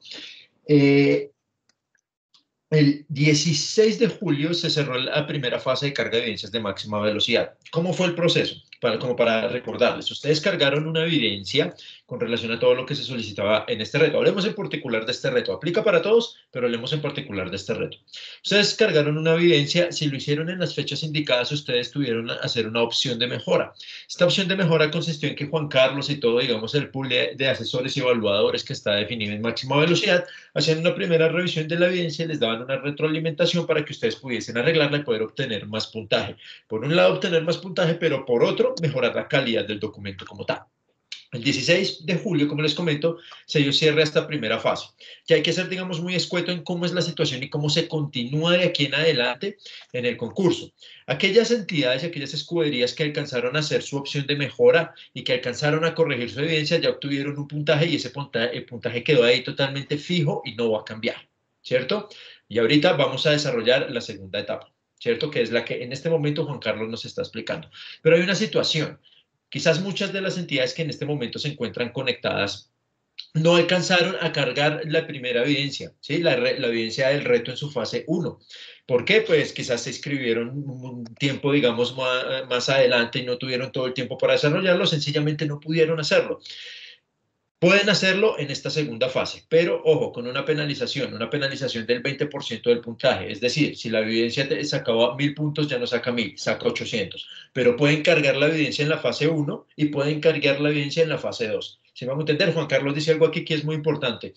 Eh, el 16 de julio se cerró la primera fase de carga de evidencias de máxima velocidad. ¿Cómo fue el proceso? Para, como para recordarles, ustedes cargaron una evidencia con relación a todo lo que se solicitaba en este reto. Hablemos en particular de este reto. Aplica para todos, pero hablemos en particular de este reto. Ustedes cargaron una evidencia. Si lo hicieron en las fechas indicadas, ustedes tuvieron que hacer una opción de mejora. Esta opción de mejora consistió en que Juan Carlos y todo, digamos, el pool de asesores y evaluadores que está definido en máxima velocidad, hacían una primera revisión de la evidencia y les daban una retroalimentación para que ustedes pudiesen arreglarla y poder obtener más puntaje. Por un lado, obtener más puntaje, pero por otro, mejorar la calidad del documento como tal. El 16 de julio, como les comento, se dio cierre a esta primera fase. Que hay que ser, digamos, muy escueto en cómo es la situación y cómo se continúa de aquí en adelante en el concurso. Aquellas entidades y aquellas escuderías que alcanzaron a hacer su opción de mejora y que alcanzaron a corregir su evidencia ya obtuvieron un puntaje y ese puntaje, el puntaje quedó ahí totalmente fijo y no va a cambiar, ¿cierto? Y ahorita vamos a desarrollar la segunda etapa, ¿cierto? Que es la que en este momento Juan Carlos nos está explicando. Pero hay una situación Quizás muchas de las entidades que en este momento se encuentran conectadas no alcanzaron a cargar la primera evidencia, ¿sí? la, evidencia del reto en su fase 1. ¿Por qué? Pues quizás se escribieron un tiempo, digamos, más adelante y no tuvieron todo el tiempo para desarrollarlo, sencillamente no pudieron hacerlo. Pueden hacerlo en esta segunda fase, pero ojo, con una penalización, una penalización del 20% del puntaje. Es decir, si la evidencia sacaba mil puntos, ya no saca mil, saca 800. Pero pueden cargar la evidencia en la fase 1 y pueden cargar la evidencia en la fase 2. Si me vamos a entender, Juan Carlos dice algo aquí que es muy importante.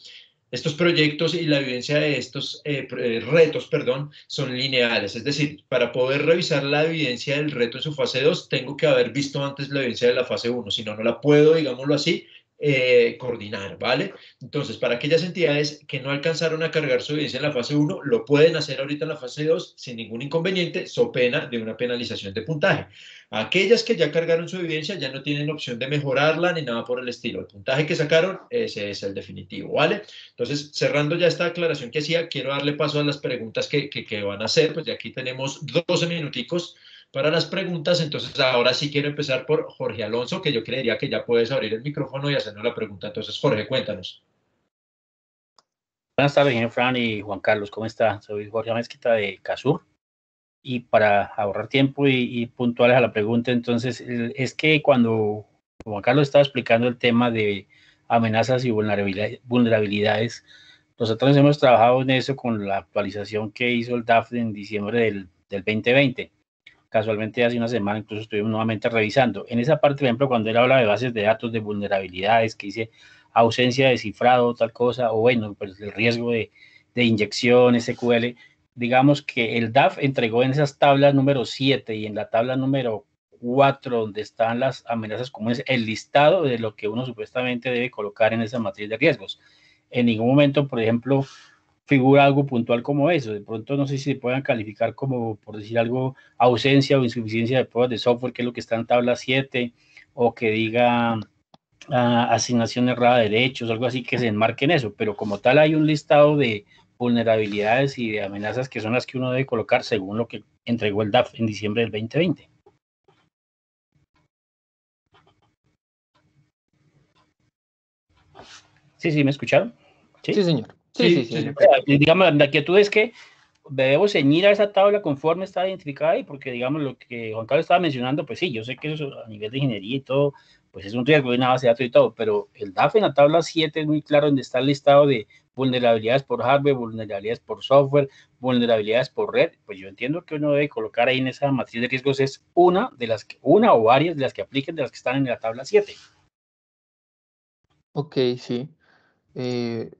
Estos proyectos y la evidencia de estos eh, eh, retos, perdón, son lineales. Es decir, para poder revisar la evidencia del reto en su fase 2, tengo que haber visto antes la evidencia de la fase 1. Si no, no la puedo, digámoslo así, eh, coordinar, ¿vale? Entonces, para aquellas entidades que no alcanzaron a cargar su evidencia en la fase 1, lo pueden hacer ahorita en la fase 2 sin ningún inconveniente, so pena de una penalización de puntaje. Aquellas que ya cargaron su evidencia ya no tienen opción de mejorarla ni nada por el estilo. El puntaje que sacaron, ese es el definitivo, ¿vale? Entonces, cerrando ya esta aclaración que hacía, quiero darle paso a las preguntas que, que, que van a hacer, pues ya aquí tenemos 12 minuticos para las preguntas. Entonces, ahora sí quiero empezar por Jorge Alonso, que yo creería que ya puedes abrir el micrófono y hacernos la pregunta. Entonces, Jorge, cuéntanos. Buenas tardes, señor Fran y Juan Carlos, ¿cómo está? Soy Jorge Mezquita de Casur. Y para ahorrar tiempo y, puntuales a la pregunta, entonces, es que cuando Juan Carlos estaba explicando el tema de amenazas y vulnerabilidades, nosotros hemos trabajado en eso con la actualización que hizo el DAF en diciembre del 2020 casualmente hace una semana incluso estuvimos nuevamente revisando. En esa parte, por ejemplo, cuando él habla de bases de datos, de vulnerabilidades, que dice ausencia de cifrado, tal cosa, o bueno, pues el riesgo de, de inyección, SQL, digamos que el DAF entregó en esas tablas número 7 y en la tabla número 4, donde están las amenazas comunes, el listado de lo que uno supuestamente debe colocar en esa matriz de riesgos. En ningún momento, por ejemplo, figura algo puntual como eso. De pronto no sé si se puedan calificar como, por decir algo, ausencia o insuficiencia de pruebas de software, que es lo que está en tabla 7, o que diga ah, asignación errada de derechos, algo así que se enmarque en eso. Pero como tal hay un listado de vulnerabilidades y de amenazas que son las que uno debe colocar según lo que entregó el DAF en diciembre del 2020. Sí, sí, ¿me escucharon? sí señor. Sí, sí, sí. digamos, la inquietud es que debemos ceñir a esa tabla conforme está identificada y porque, digamos, lo que Juan Carlos estaba mencionando, pues sí, yo sé que eso a nivel de ingeniería y todo, pues es un riesgo de una base de datos y todo, pero el DAF en la tabla 7 es muy claro donde está el listado de vulnerabilidades por hardware, vulnerabilidades por software, vulnerabilidades por red, pues yo entiendo que uno debe colocar ahí en esa matriz de riesgos es una de las que, una o varias de las que apliquen de las que están en la tabla 7. Ok, sí. Eh,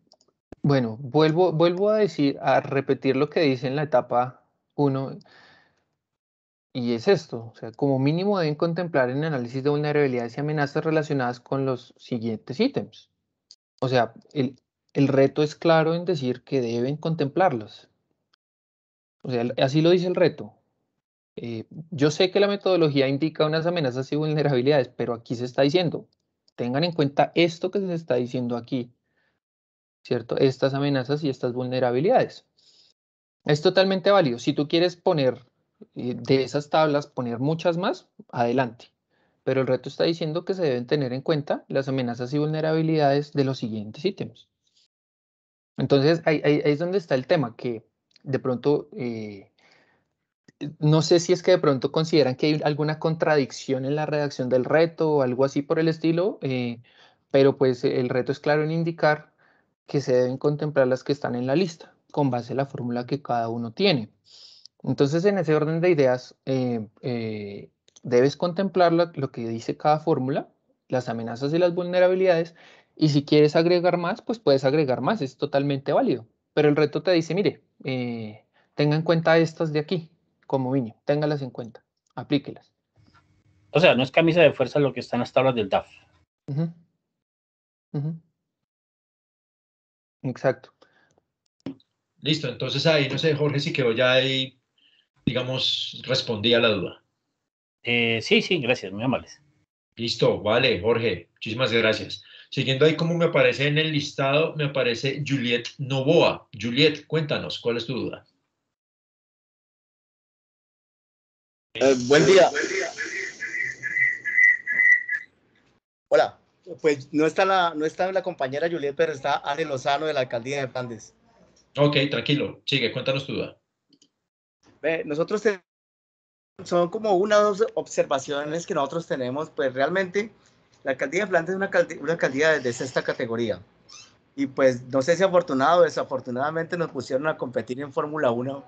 bueno, vuelvo, vuelvo a decir, a repetir lo que dice en la etapa 1, y es esto, o sea, como mínimo deben contemplar en el análisis de vulnerabilidades y amenazas relacionadas con los siguientes ítems. O sea, el, reto es claro en decir que deben contemplarlos. O sea, así lo dice el reto. Eh, yo sé que la metodología indica unas amenazas y vulnerabilidades, pero aquí se está diciendo, tengan en cuenta esto que se está diciendo aquí. ¿cierto? Estas amenazas y estas vulnerabilidades. Es totalmente válido. Si tú quieres poner eh, de esas tablas, poner muchas más, adelante. Pero el reto está diciendo que se deben tener en cuenta las amenazas y vulnerabilidades de los siguientes ítems. Entonces, ahí, es donde está el tema, que de pronto, eh, no sé si es que de pronto consideran que hay alguna contradicción en la redacción del reto o algo así por el estilo, eh, pero pues el reto es claro en indicar que se deben contemplar las que están en la lista, con base a la fórmula que cada uno tiene. Entonces, en ese orden de ideas, eh, eh, debes contemplar lo, que dice cada fórmula, las amenazas y las vulnerabilidades, y si quieres agregar más, pues puedes agregar más, es totalmente válido. Pero el reto te dice, mire, eh, tenga en cuenta estas de aquí, como niño, téngalas en cuenta, aplíquelas. O sea, no es camisa de fuerza lo que están las tablas del DAF. Exacto. Listo, entonces ahí no sé, Jorge, si quedó ya ahí, digamos, respondí a la duda. Eh, sí, sí, gracias, muy amables. Listo, vale, Jorge, muchísimas gracias. Siguiendo ahí como me aparece en el listado, me aparece Juliet Novoa. Juliet, cuéntanos, ¿cuál es tu duda? Eh, buen día. Hola pues no está la, no está la compañera Juliet, pero está Ale Lozano de la alcaldía de Flandes. Ok, tranquilo, sigue, cuéntanos tu duda. nosotros son como una dos observaciones que nosotros tenemos, pues realmente la alcaldía de Flandes es una, alcaldía, de sexta categoría. Y pues no sé si afortunado o desafortunadamente nos pusieron a competir en Fórmula 1,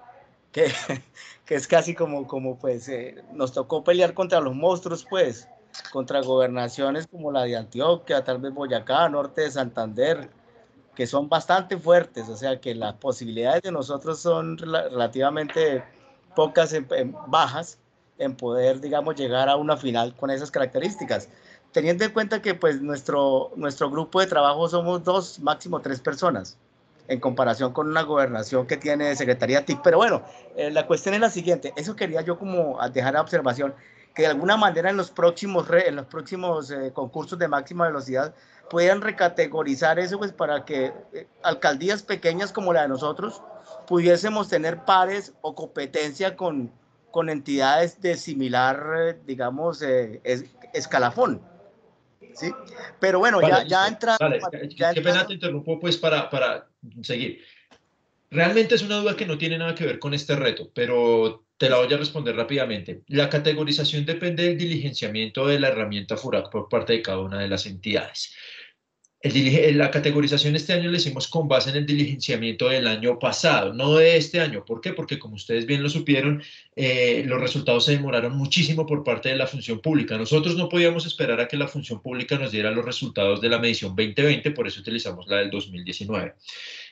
que, *laughs* que, es casi como, como pues eh, nos tocó pelear contra los monstruos, pues contra gobernaciones como la de Antioquia, tal vez Boyacá, norte de Santander, que son bastante fuertes, o sea que las posibilidades de nosotros son relativamente pocas, bajas, en poder, digamos, llegar a una final con esas características. Teniendo en cuenta que pues nuestro, nuestro grupo de trabajo somos dos, máximo tres personas, en comparación con una gobernación que tiene Secretaría TIC. Pero bueno, eh, la cuestión es la siguiente, eso quería yo como dejar la observación que de alguna manera en los próximos, en los próximos eh, concursos de máxima velocidad puedan recategorizar eso pues para que eh, alcaldías pequeñas como la de nosotros pudiésemos tener pares o competencia con, con entidades de similar, eh, digamos, escalafón. ¿sí? Pero bueno, ya, ya qué, pena te pues para, para seguir. Realmente es una duda que no tiene nada que ver con este reto, pero te la voy a responder rápidamente. La categorización depende del diligenciamiento de la herramienta FURAC por parte de cada una de las entidades. Eh, la categorización este año la hicimos con base en el diligenciamiento del año pasado, no de este año. ¿Por qué? Porque como ustedes bien lo supieron, eh, los resultados se demoraron muchísimo por parte de la función pública. Nosotros no podíamos esperar a que la función pública nos diera los resultados de la medición 2020, por eso utilizamos la del 2019.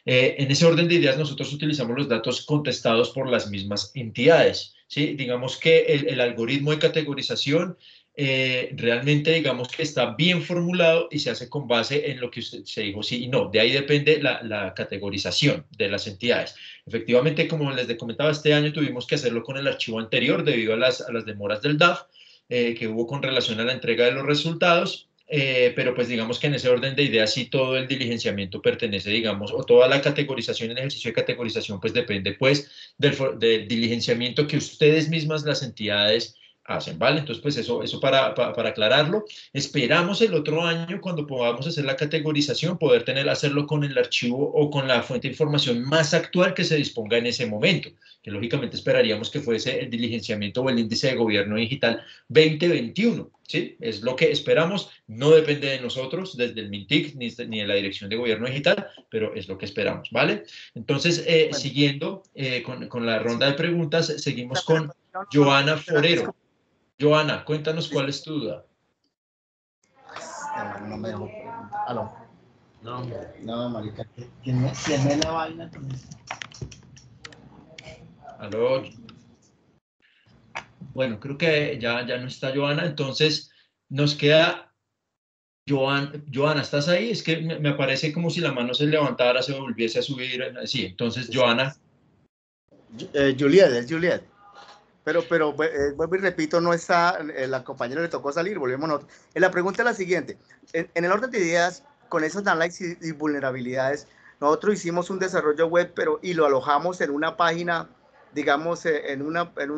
Eh, en ese orden de ideas, nosotros utilizamos los datos contestados por las mismas entidades. ¿sí? Digamos que el, algoritmo de categorización eh, realmente digamos que está bien formulado y se hace con base en lo que se dijo sí y no. De ahí depende la, categorización de las entidades. Efectivamente, como les comentaba, este año tuvimos que hacerlo con el archivo anterior debido a las, demoras del DAF eh, que hubo con relación a la entrega de los resultados eh, pero pues digamos que en ese orden de ideas sí todo el diligenciamiento pertenece, digamos, o toda la categorización, el ejercicio de categorización, pues depende pues del, del diligenciamiento que ustedes mismas, las entidades, hacen, ¿vale? Entonces, pues eso, eso para, aclararlo, esperamos el otro año cuando podamos hacer la categorización, poder tener, hacerlo con el archivo o con la fuente de información más actual que se disponga en ese momento, que lógicamente esperaríamos que fuese el diligenciamiento o el índice de gobierno digital 2021, ¿sí? Es lo que esperamos, no depende de nosotros, desde el MINTIC ni, ni de la Dirección de Gobierno Digital, pero es lo que esperamos, ¿vale? Entonces, eh, siguiendo eh, con, con, la ronda de preguntas, seguimos con Joana Forero. Joana, cuéntanos cuál es tu duda. Ah, Aló. No. No, marica, la vaina? Aló. Bueno, creo que ya, ya no está Joana, entonces nos queda Joana, ¿estás ahí? Es que me, parece como si la mano se levantara, se volviese a subir. Sí, entonces, Joana. Julieta, eh, Juliet, es Juliet. Pero, pero eh, vuelvo y repito, no está, eh, la compañera le tocó salir, volvemos nosotros. Eh, la pregunta es la siguiente, en, el orden de ideas, con esos análisis y, vulnerabilidades, nosotros hicimos un desarrollo web pero, y lo alojamos en una página, digamos, en, una, en,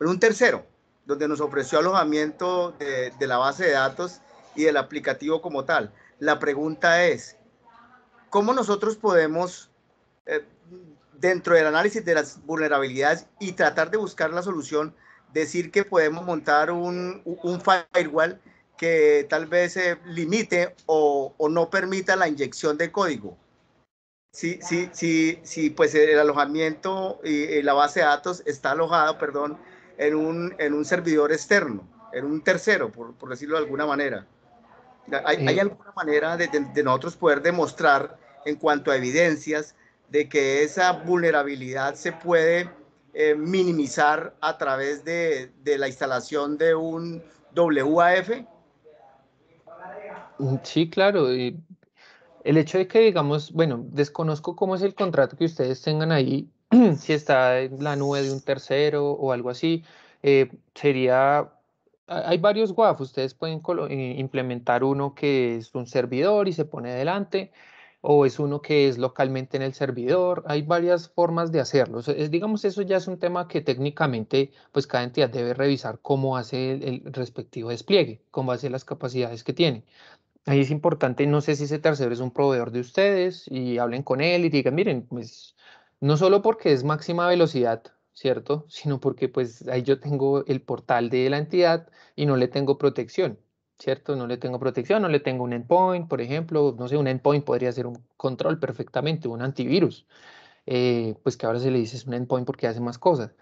un, tercero, donde nos ofreció alojamiento de, la base de datos y del aplicativo como tal. La pregunta es, ¿cómo nosotros podemos dentro del análisis de las vulnerabilidades y tratar de buscar la solución, decir que podemos montar un, firewall que tal vez eh, limite o, no permita la inyección de código. Si, sí, sí, pues el alojamiento y, la base de datos está alojado perdón, en un, en un servidor externo, en un tercero, por, decirlo de alguna manera. ¿Hay, alguna manera de, de nosotros poder demostrar en cuanto a evidencias de que esa vulnerabilidad se puede eh, minimizar a través de, la instalación de un WAF? Mm, sí, claro. el hecho de que, digamos, bueno, desconozco cómo es el contrato que ustedes tengan ahí, *clears throat* si está en la nube de un tercero o algo así, eh, sería hay varios WAF, ustedes pueden eh, implementar uno que es un servidor y se pone delante, o es uno que es localmente en el servidor. Hay varias formas de hacerlo. Es, digamos, eso ya es un tema que técnicamente pues cada entidad debe revisar cómo hace el, respectivo despliegue, cómo base las capacidades que tiene. Ahí es importante, no sé si ese tercero es un proveedor de ustedes y hablen con él y digan, miren, pues, no solo porque es máxima velocidad, ¿cierto? *laughs* Sino porque pues ahí yo tengo el portal de la entidad y no le tengo protección. ¿cierto? No le tengo protección, no le tengo un endpoint, por ejemplo, no sé, un endpoint podría ser un control perfectamente, un antivirus, eh, pues que ahora se le dice es un endpoint porque hace más cosas.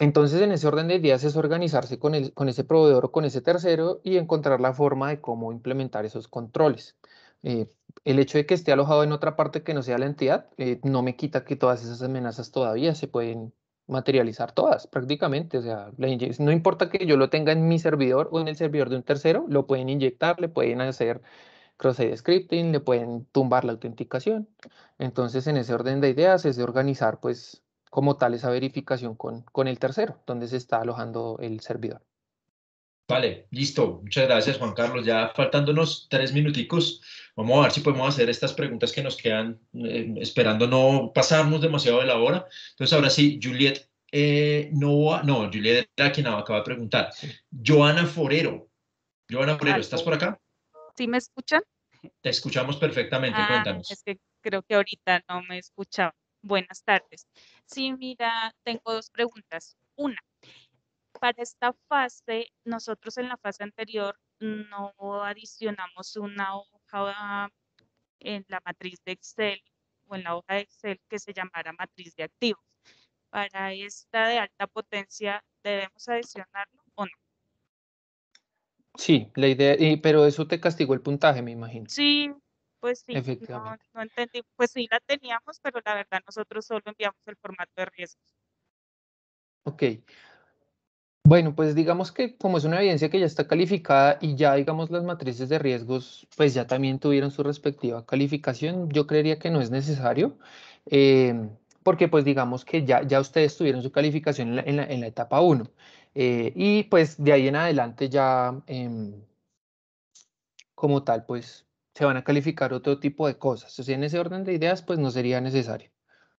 Entonces, en ese orden de días es organizarse con, el, con ese proveedor o con ese tercero y encontrar la forma de cómo implementar esos controles. Eh, el hecho de que esté alojado en otra parte que no sea la entidad eh, no me quita que todas esas amenazas todavía se pueden materializar todas prácticamente. O sea, no importa que yo lo tenga en mi servidor o en el servidor de un tercero, lo pueden inyectar, le pueden hacer cross-site scripting, le pueden tumbar la autenticación. Entonces, en ese orden de ideas es de organizar, pues, como tal esa verificación con, con el tercero, donde se está alojando el servidor. Vale, listo. Muchas gracias, Juan Carlos. Ya faltándonos tres minuticos, vamos a ver si podemos hacer estas preguntas que nos quedan, eh, esperando no pasamos demasiado de la hora. Entonces, ahora sí, Juliet eh, no, Juliet era quien acaba de preguntar. Joana Forero. Joana Forero, ¿estás por acá? ¿Sí me escuchan? Te escuchamos perfectamente, ah, Es que creo que ahorita no me escuchaba. Buenas tardes. Sí, mira, tengo dos preguntas. Una, para esta fase, nosotros en la fase anterior no adicionamos una hoja en la matriz de Excel o en la hoja de Excel que se llamara matriz de activos. Para esta de alta potencia, ¿debemos adicionarlo o no? Sí, la idea, y, pero eso te castigó el puntaje, me imagino. Sí, pues sí, Efectivamente. No, entendí. Pues sí, la teníamos, pero la verdad nosotros solo enviamos el formato de riesgos. Ok, bueno, pues digamos que como es una evidencia que ya está calificada y ya digamos las matrices de riesgos pues ya también tuvieron su respectiva calificación, yo creería que no es necesario. Eh, porque pues digamos que ya, ya ustedes tuvieron su calificación en la, etapa 1 eh, y pues de ahí en adelante ya em, como tal pues se van a calificar otro tipo de cosas. Entonces en ese orden de ideas pues no sería necesario.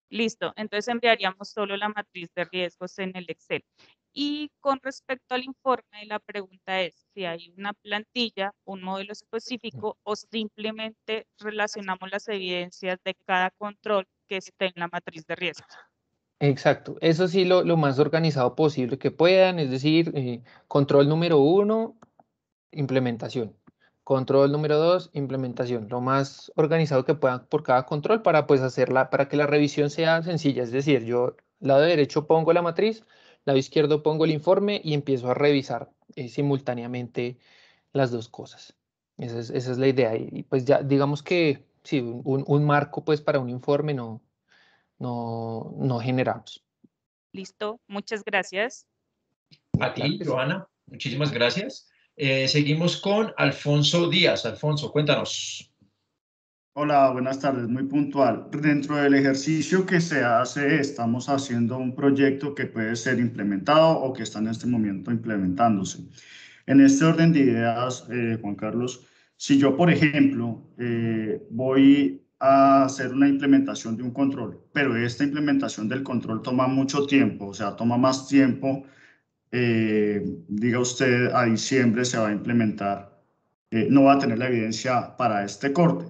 Listo, entonces enviaríamos solo la matriz de riesgos en el Excel. Y con respecto al informe, la pregunta es si hay una plantilla, un modelo específico o simplemente relacionamos las evidencias de cada control que esté en la matriz de riesgos. Exacto, eso sí lo, más organizado posible que puedan, es decir, eh, control número uno, implementación. Control número dos, implementación, lo más organizado que puedan por cada control para pues hacerla, para que la revisión sea sencilla. Es decir, yo lado derecho pongo la matriz, lado izquierdo pongo el informe y empiezo a revisar eh, simultáneamente las dos cosas. Esa es, la idea. Y pues ya digamos que sí, un, marco pues para un informe no, no, no generamos. Listo, muchas gracias. A ti, Joana, muchísimas gracias. Eh, seguimos con Alfonso Díaz. Alfonso, cuéntanos. Hola, buenas tardes, muy puntual. Dentro del ejercicio que se hace, estamos haciendo un proyecto que puede ser implementado o que está en este momento implementándose. En este orden de ideas, eh, Juan Carlos, si yo, por ejemplo, eh, voy a hacer una implementación de un control, pero esta implementación del control toma mucho tiempo, o sea, toma más tiempo eh, diga usted, a diciembre se va a implementar, eh, no va a tener la evidencia para este corte.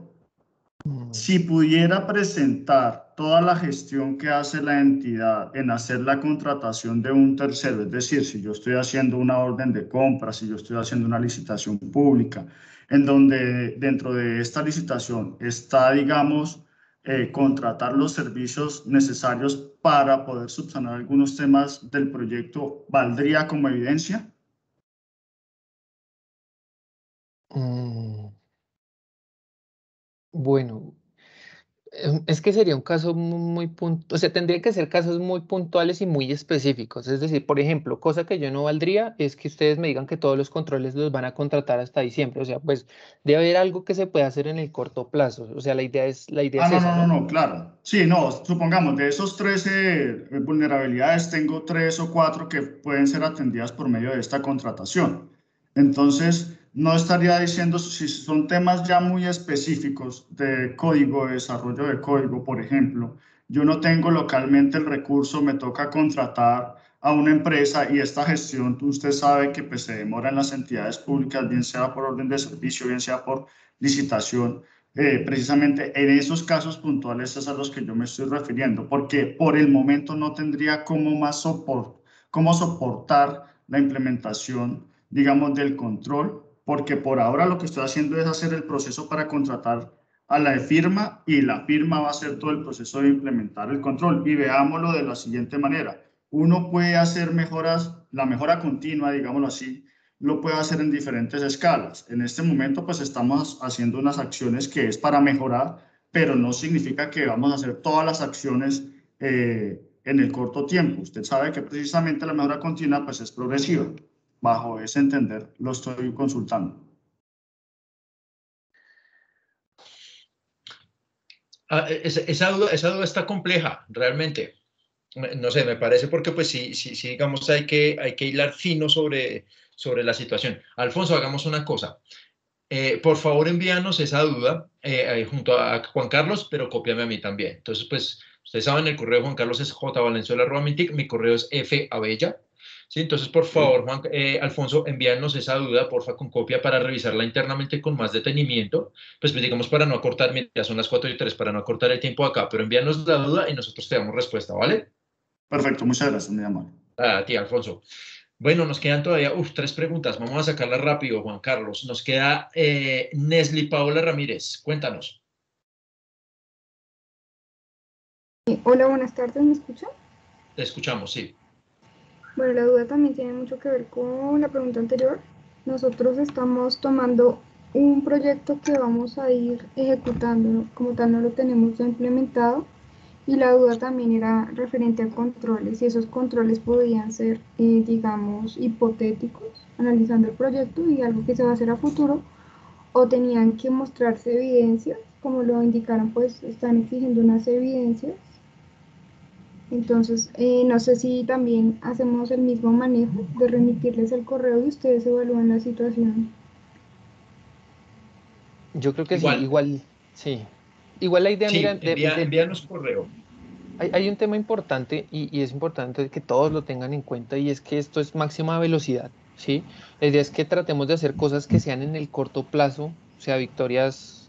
Mm. Si pudiera presentar toda la gestión que hace la entidad en hacer la contratación de un tercero, es decir, si yo estoy haciendo una orden de compra, si yo estoy haciendo una licitación pública, en donde dentro de esta licitación está, digamos, eh, contratar los servicios necesarios para poder subsanar algunos temas del proyecto, ¿valdría como evidencia? Mm. Bueno, Em, es que sería un caso muy puntual, o sea, tendría que ser casos muy puntuales y muy específicos. Es decir, por ejemplo, cosa que yo no valdría es que ustedes me digan que todos los controles los van a contratar hasta diciembre. O sea, pues debe haber algo que se pueda hacer en el corto plazo. O sea, la idea es la idea. Ah, es no, no, no, no, claro. Sí, no, supongamos, de esos 13 eh, vulnerabilidades, tengo tres o cuatro que pueden ser atendidas por medio de esta contratación. Entonces, no estaría diciendo si son temas ya muy específicos de código, de desarrollo de código, por ejemplo. Yo no tengo localmente el recurso, me toca contratar a una empresa y esta gestión, usted sabe que pues, se demora en las entidades públicas, bien sea por orden de servicio, bien sea por licitación. Eh, precisamente en esos casos puntuales es a los que yo me estoy refiriendo, porque por el momento no tendría cómo, más cómo soportar la implementación, digamos, del control porque por ahora lo que estoy haciendo es hacer el proceso para contratar a la firma y la firma va a hacer todo el proceso de implementar el control. Y veámoslo de la siguiente manera. Uno puede hacer mejoras, la mejora continua, digámoslo así, lo puede hacer en diferentes escalas. En este momento, pues estamos haciendo unas acciones que es para mejorar, pero no significa que vamos a hacer todas las acciones eh, en el corto tiempo. Usted sabe que precisamente la mejora continua, pues es progresiva bajo ese entender lo estoy consultando. esa, duda, esa, duda, está compleja, realmente. No sé, me parece porque pues sí, sí, sí digamos, hay que, hay que hilar fino sobre, sobre la situación. Alfonso, hagamos una cosa. Eh, por favor, envíanos esa duda eh, junto a Juan Carlos, pero cópiame a mí también. Entonces, pues, ustedes saben, el correo de Juan Carlos es jvalenzuela.mintic, mi correo es fabella, Sí, entonces, por favor, Juan, eh, Alfonso, envíanos esa duda, porfa, con copia para revisarla internamente con más detenimiento. Pues, pues digamos, para no acortar, ya son las 4 y 3, para no acortar el tiempo acá, pero envíanos la duda y nosotros te damos respuesta, ¿vale? Perfecto, muchas gracias, mi amor. A ti, Alfonso. Bueno, nos quedan todavía uf, tres preguntas. Vamos a sacarlas rápido, Juan Carlos. Nos queda eh, Nesli Paola Ramírez. Cuéntanos. Hola, buenas tardes. ¿Me escuchan? Te escuchamos, sí. Bueno, la duda también tiene mucho que ver con la pregunta anterior. Nosotros estamos tomando un proyecto que vamos a ir ejecutando, como tal no lo tenemos implementado. Y la duda también era referente a controles, si esos controles podían ser, eh, digamos, hipotéticos, analizando el proyecto y algo que se va a hacer a futuro, o tenían que mostrarse evidencias, como lo indicaron, pues están exigiendo unas evidencias entonces, eh, no sé si también hacemos el mismo manejo de remitirles el correo y ustedes evalúan la situación. Yo creo que igual. sí, igual, sí. Igual la idea, de, envíanos correo. Hay, un tema importante y, es importante que todos lo tengan en cuenta y es que esto es máxima velocidad, ¿sí? La idea es que tratemos de hacer cosas que sean en el corto plazo, o sea, victorias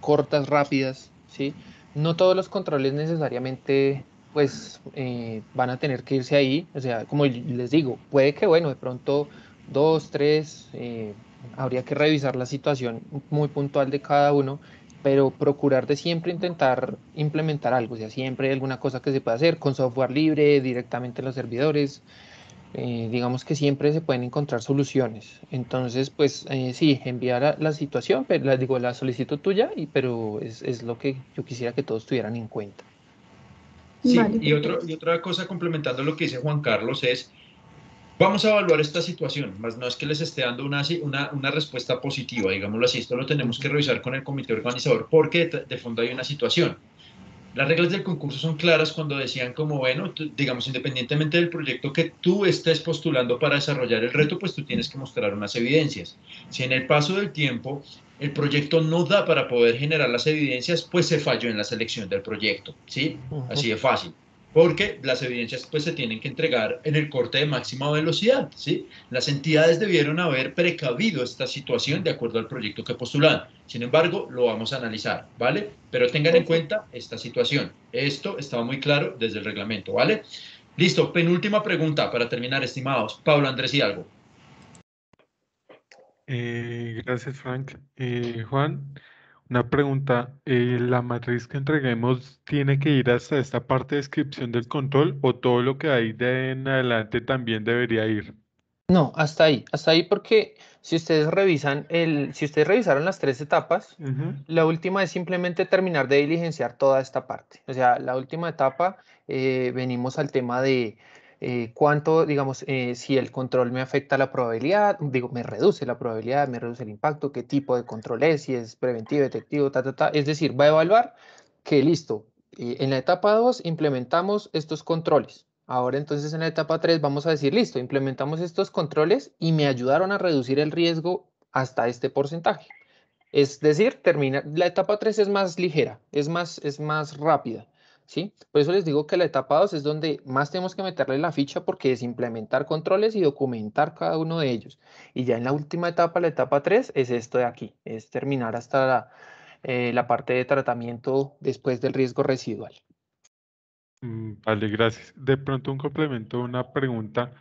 cortas, rápidas, ¿sí? No todos los controles necesariamente pues eh, van a tener que irse ahí. O sea, como les digo, puede que, bueno, de pronto dos, tres, eh, habría que revisar la situación muy puntual de cada uno, pero procurar de siempre intentar implementar algo. O sea, siempre alguna cosa que se pueda hacer con software libre, directamente en los servidores. Eh, digamos que siempre se pueden encontrar soluciones. Entonces, pues sí, enviar la situación, pero, la, digo, la solicitud tuya, pero es, es lo que yo quisiera que todos tuvieran en cuenta. Sí, y, y otra cosa complementando lo que dice Juan Carlos es, vamos a evaluar esta situación, más no es que les esté dando una, respuesta positiva, digámoslo así, esto lo tenemos que revisar con el comité organizador porque de fondo hay una situación. Las reglas del concurso son claras cuando decían como, bueno, digamos, independientemente del proyecto que tú estés postulando para desarrollar el reto, pues tú tienes que mostrar unas evidencias. Si en el paso del tiempo el proyecto no da para poder generar las evidencias, pues se falló en la selección del proyecto, ¿sí? Así de fácil porque las evidencias pues se tienen que entregar en el corte de máxima velocidad, ¿sí? Las entidades debieron haber precavido esta situación de acuerdo al proyecto que postulan. Sin embargo, lo vamos a analizar, ¿vale? Pero tengan en cuenta esta situación. Esto estaba muy claro desde el reglamento, ¿vale? Listo, penúltima pregunta para terminar, estimados. Pablo Andrés y algo. Eh, gracias, Frank. Eh, Juan, una pregunta, eh, ¿la matriz que entreguemos tiene que ir hasta esta parte de descripción del control o todo lo que hay de en adelante también debería ir? No, hasta ahí, hasta ahí porque si ustedes revisan el, si ustedes revisaron las tres etapas, la última es simplemente terminar de diligenciar toda esta parte. O sea, la última etapa eh, venimos al tema de eh, cuánto, digamos, eh, si el control me afecta la probabilidad, digo, me reduce la probabilidad, me reduce el impacto, qué tipo de control es, si es preventivo, detectivo, ta, ta, ta. Es decir, va a evaluar que listo, eh, en la etapa 2 implementamos estos controles. Ahora entonces en la etapa 3 vamos a decir, listo, implementamos estos controles y me ayudaron a reducir el riesgo hasta este porcentaje. Es decir, termina, la etapa 3 es más ligera, es más, es más rápida ¿sí? Por eso les digo que la etapa 2 es donde más tenemos que meterle la ficha porque es implementar controles y documentar cada uno de ellos. Y ya en la última etapa, la etapa 3, es esto de aquí, es terminar hasta la, eh, parte de tratamiento después del riesgo residual. Mm, vale, gracias. De pronto un complemento, una pregunta.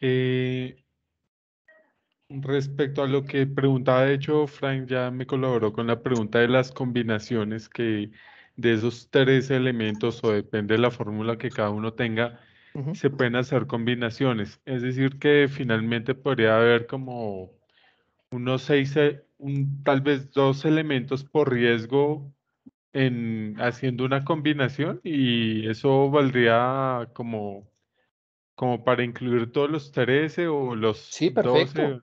Eh, respecto a lo que preguntaba, de hecho, Frank ya me colaboró con la pregunta de las combinaciones que de esos tres elementos o depende de la fórmula que cada uno tenga, se pueden hacer combinaciones. Es decir, que finalmente podría haber como unos seis, eh, un, tal vez dos elementos por riesgo en haciendo una combinación y eso valdría como, como para incluir todos los 13 o los sí, perfecto.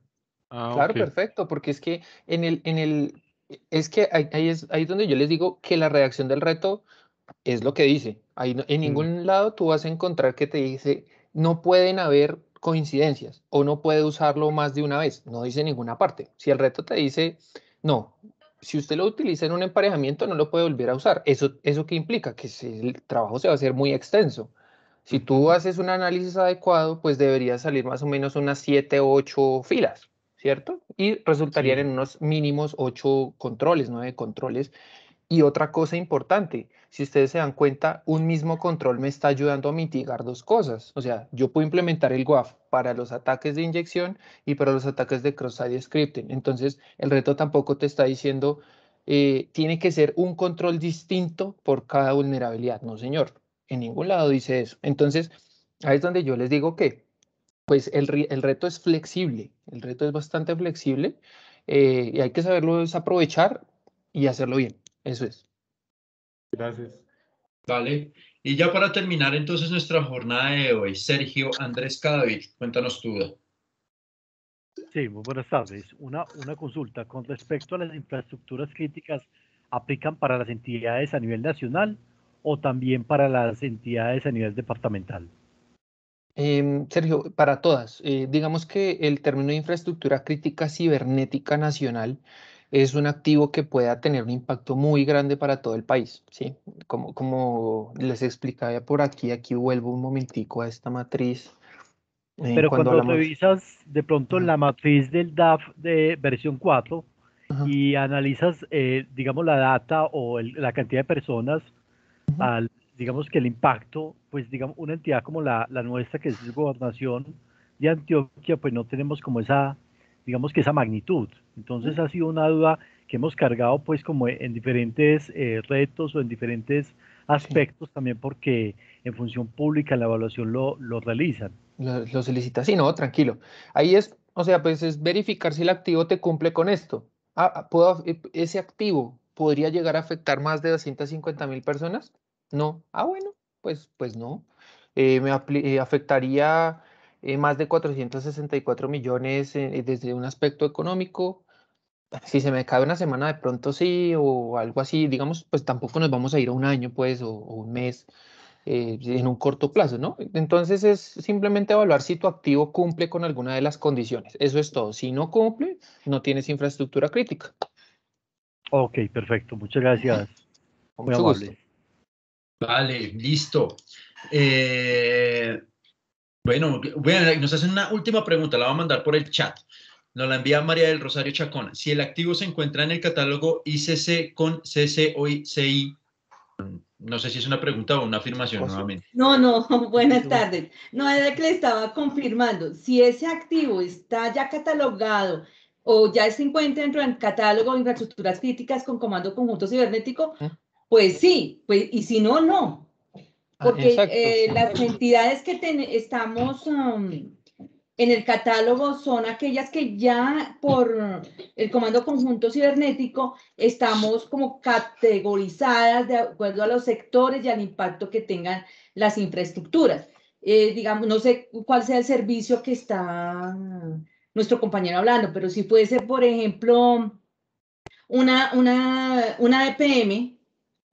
Ah, claro, perfecto, porque es que en el, en el, e, es que ahí, es ahí donde yo les digo que la redacción del reto es lo que dice. Ahí en mm. ningún lado tú vas a encontrar que te dice no pueden haber coincidencias o no puede usarlo más de una vez. No dice ninguna parte. Si el reto te dice no, si usted lo utiliza en un emparejamiento no lo puede volver a usar. Eso, eso que implica que el trabajo se va a hacer muy extenso. Si tú haces un análisis adecuado, pues debería salir más o menos unas siete o 8 filas ¿cierto? Y resultarían en unos mínimos ocho controles, nueve controles. Y otra cosa importante, si ustedes se dan cuenta, un mismo control me está ayudando a mitigar dos cosas. O sea, yo puedo implementar el WAF para los ataques de inyección y para los ataques de cross-site scripting. Entonces, el reto tampoco te está diciendo, eh, tiene que ser un control distinto por cada vulnerabilidad. No, señor, en ningún lado dice eso. Entonces, ahí es donde yo les digo que pues el, reto es flexible, el reto es bastante flexible eh, y hay que saberlo desaprovechar aprovechar y hacerlo bien, eso es. Gracias. Vale, y ya para terminar entonces nuestra jornada de hoy, Sergio Andrés Cadavid, cuéntanos tu Sí, muy buenas tardes. Una, una consulta con respecto a las infraestructuras críticas, ¿aplican para las entidades a nivel nacional o también para las entidades a nivel departamental? Em, Sergio, para todas, eh, digamos que el término de infraestructura crítica cibernética nacional es un activo que pueda tener un impacto muy grande para todo el país, ¿sí? Como, les explicaba por aquí, aquí vuelvo un momentico a esta matriz. Eh, Pero cuando, revisas de pronto la matriz del DAF de versión 4 y analizas, eh, digamos, la data o la cantidad de personas al digamos que el impacto, pues digamos, una entidad como la, la nuestra, que es gobernación de Antioquia, pues no tenemos como esa, digamos que esa magnitud. Entonces ha sido una duda que hemos cargado pues como en diferentes eh, retos o en diferentes aspectos también porque en función pública la evaluación lo, realizan. Lo, solicita, sí, no, tranquilo. Ahí es, o sea, pues es verificar si el activo te cumple con esto. Ah, ah ¿puedo, ese activo podría llegar a afectar más de 250 mil personas. No. Ah, bueno, pues, pues no. Eh, me eh, afectaría eh, más de 464 millones desde un aspecto económico. Si se me cae una semana de pronto sí, o algo así, digamos, pues tampoco nos vamos a ir a un año, pues, o, un mes. en un corto plazo, ¿no? Entonces es simplemente evaluar si tu activo cumple con alguna de las condiciones. Eso es todo. Si no cumple, no tienes infraestructura crítica. Ok, perfecto. Muchas gracias. Con Vale, listo. Eh, bueno, nos hacen una última pregunta, la va a mandar por el chat. Nos la envía María del Rosario Chacón. Si el activo se encuentra en el catálogo ICC con CCOICI, no sé si es una pregunta o una afirmación nuevamente. No, no, *laughs* buenas tardes. No, era que le estaba confirmando. Si ese activo está ya catalogado o ya se encuentra dentro del catálogo de infraestructuras críticas con comando conjunto cibernético, ¿Eh? Pues sí, pues, y si no, no. Ah, Porque eh, las entidades que estamos um, en el catálogo son aquellas que ya por el Comando Conjunto Cibernético estamos como categorizadas de acuerdo a los sectores y al impacto que tengan las infraestructuras. Eh, digamos, no sé cuál sea el servicio que está nuestro compañero hablando, pero si puede ser, por ejemplo, una, una EPM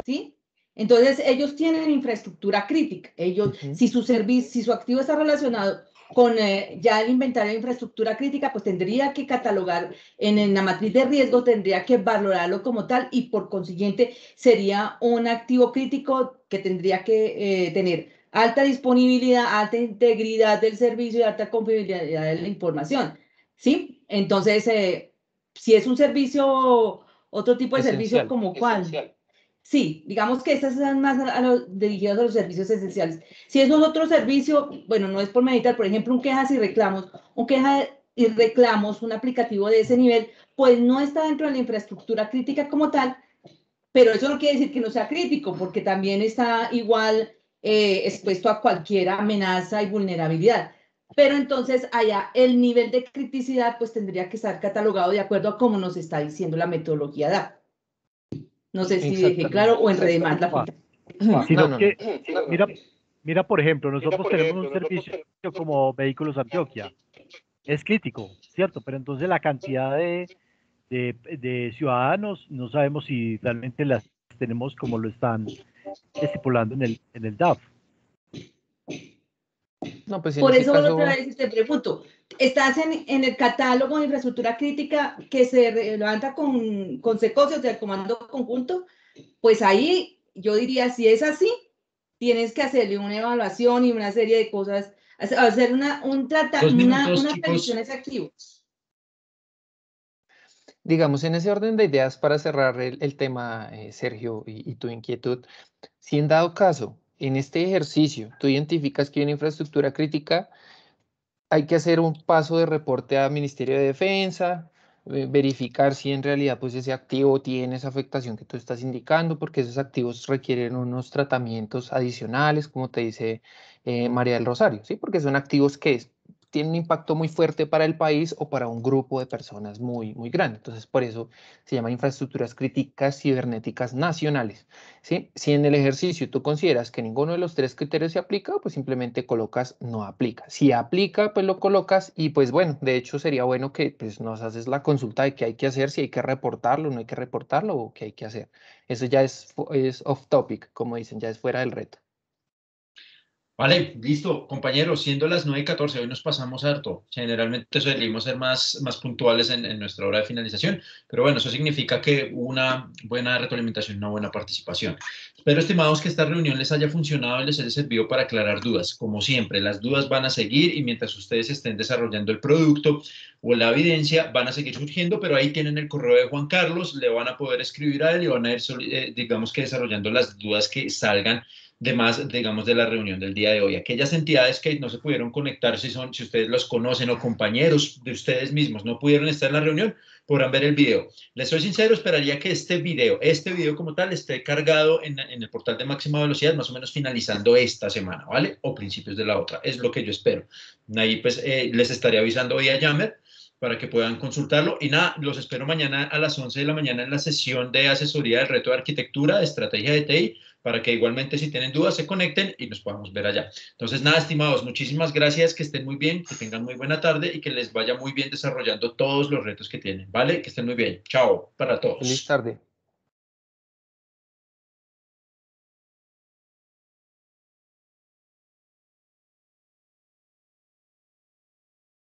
¿sí? Entonces, ellos tienen infraestructura crítica. Ellos, si, su servicio, si su activo está relacionado con eh, ya el inventario de infraestructura crítica, pues tendría que catalogar en, la matriz de riesgo, tendría que valorarlo como tal y por consiguiente sería un activo crítico que tendría que eh, tener alta disponibilidad, alta integridad del servicio y alta confiabilidad de la información. ¿Sí? Entonces, eh, si es un servicio, otro tipo de servicio como cuál. Sí, digamos que estas están más dirigidas a los servicios esenciales. Si es otro servicio, bueno, no es por meditar, por ejemplo, un quejas y reclamos, un quejas y reclamos, un aplicativo de ese nivel, pues no está dentro de la infraestructura crítica como tal, pero eso no quiere decir que no sea crítico, porque también está igual eh, expuesto a cualquier amenaza y vulnerabilidad. Pero entonces allá el nivel de criticidad pues tendría que estar catalogado de acuerdo a cómo nos está diciendo la metodología DAP. No sé si dije claro o enredé más la mira, por ejemplo, nosotros tenemos un servicio como Vehículos Antioquia. Es crítico, ¿cierto? Pero entonces la cantidad de, ciudadanos, no sabemos si realmente las tenemos como lo están estipulando en el, en el DAF. No, pues por eso estás en, el catálogo de infraestructura crítica que se levanta con, con secocios del comando conjunto, pues ahí yo diría, si es así, tienes que hacerle una evaluación y una serie de cosas, hacer una, un tratamiento, unas activos. Digamos, en ese orden de ideas, para cerrar el, tema, eh, Sergio, y, y tu inquietud, si en dado caso, en este ejercicio, tú identificas que hay una infraestructura crítica, hay que hacer un paso de reporte al Ministerio de Defensa, verificar si en realidad pues ese activo tiene esa afectación que tú estás indicando, porque esos activos requieren unos tratamientos adicionales, como te dice eh, María del Rosario, ¿sí? porque son activos que tiene un impacto muy fuerte para el país o para un grupo de personas muy, muy grande. Entonces, por eso se llaman infraestructuras críticas cibernéticas nacionales. Si en el ejercicio tú consideras que ninguno de los tres criterios se aplica, pues simplemente colocas no aplica. Si aplica, pues lo colocas y pues bueno, de hecho sería bueno que pues, nos haces la consulta de qué hay que hacer, si hay que reportarlo, no hay que reportarlo o qué hay que hacer. Eso ya es, es off topic, como dicen, ya es fuera del reto. Vale, listo, compañeros, siendo las 14 hoy nos pasamos harto. Generalmente solemos ser más, más puntuales en, nuestra hora de finalización, pero bueno, eso significa que una buena retroalimentación, una buena participación. Espero, estimados, que esta reunión les haya funcionado y les haya servido para aclarar dudas. Como siempre, las dudas van a seguir y mientras ustedes estén desarrollando el producto o la evidencia, van a seguir surgiendo, pero ahí tienen el correo de Juan Carlos, le van a poder escribir a él y van a ir, eh, digamos que desarrollando las dudas que salgan de más, digamos, de la reunión del día de hoy. Aquellas entidades que no se pudieron conectar, si, son, si ustedes los conocen o compañeros de ustedes mismos no pudieron estar en la reunión, podrán ver el video. Les soy sincero, esperaría que este video, este video como tal, esté cargado en, en el portal de máxima velocidad, más o menos finalizando esta semana, ¿vale? O principios de la otra, es lo que yo espero. Ahí pues eh, les estaré avisando hoy a Yammer para que puedan consultarlo. Y nada, los espero mañana a las 11 de la mañana en la sesión de asesoría del reto de arquitectura, de estrategia de TI para que igualmente si tienen dudas se conecten y nos podamos ver allá. Entonces, nada, estimados, muchísimas gracias, que estén muy bien, que tengan muy buena tarde y que les vaya muy bien desarrollando todos los retos que tienen, ¿vale? Que estén muy bien. Chao para todos. Feliz tarde.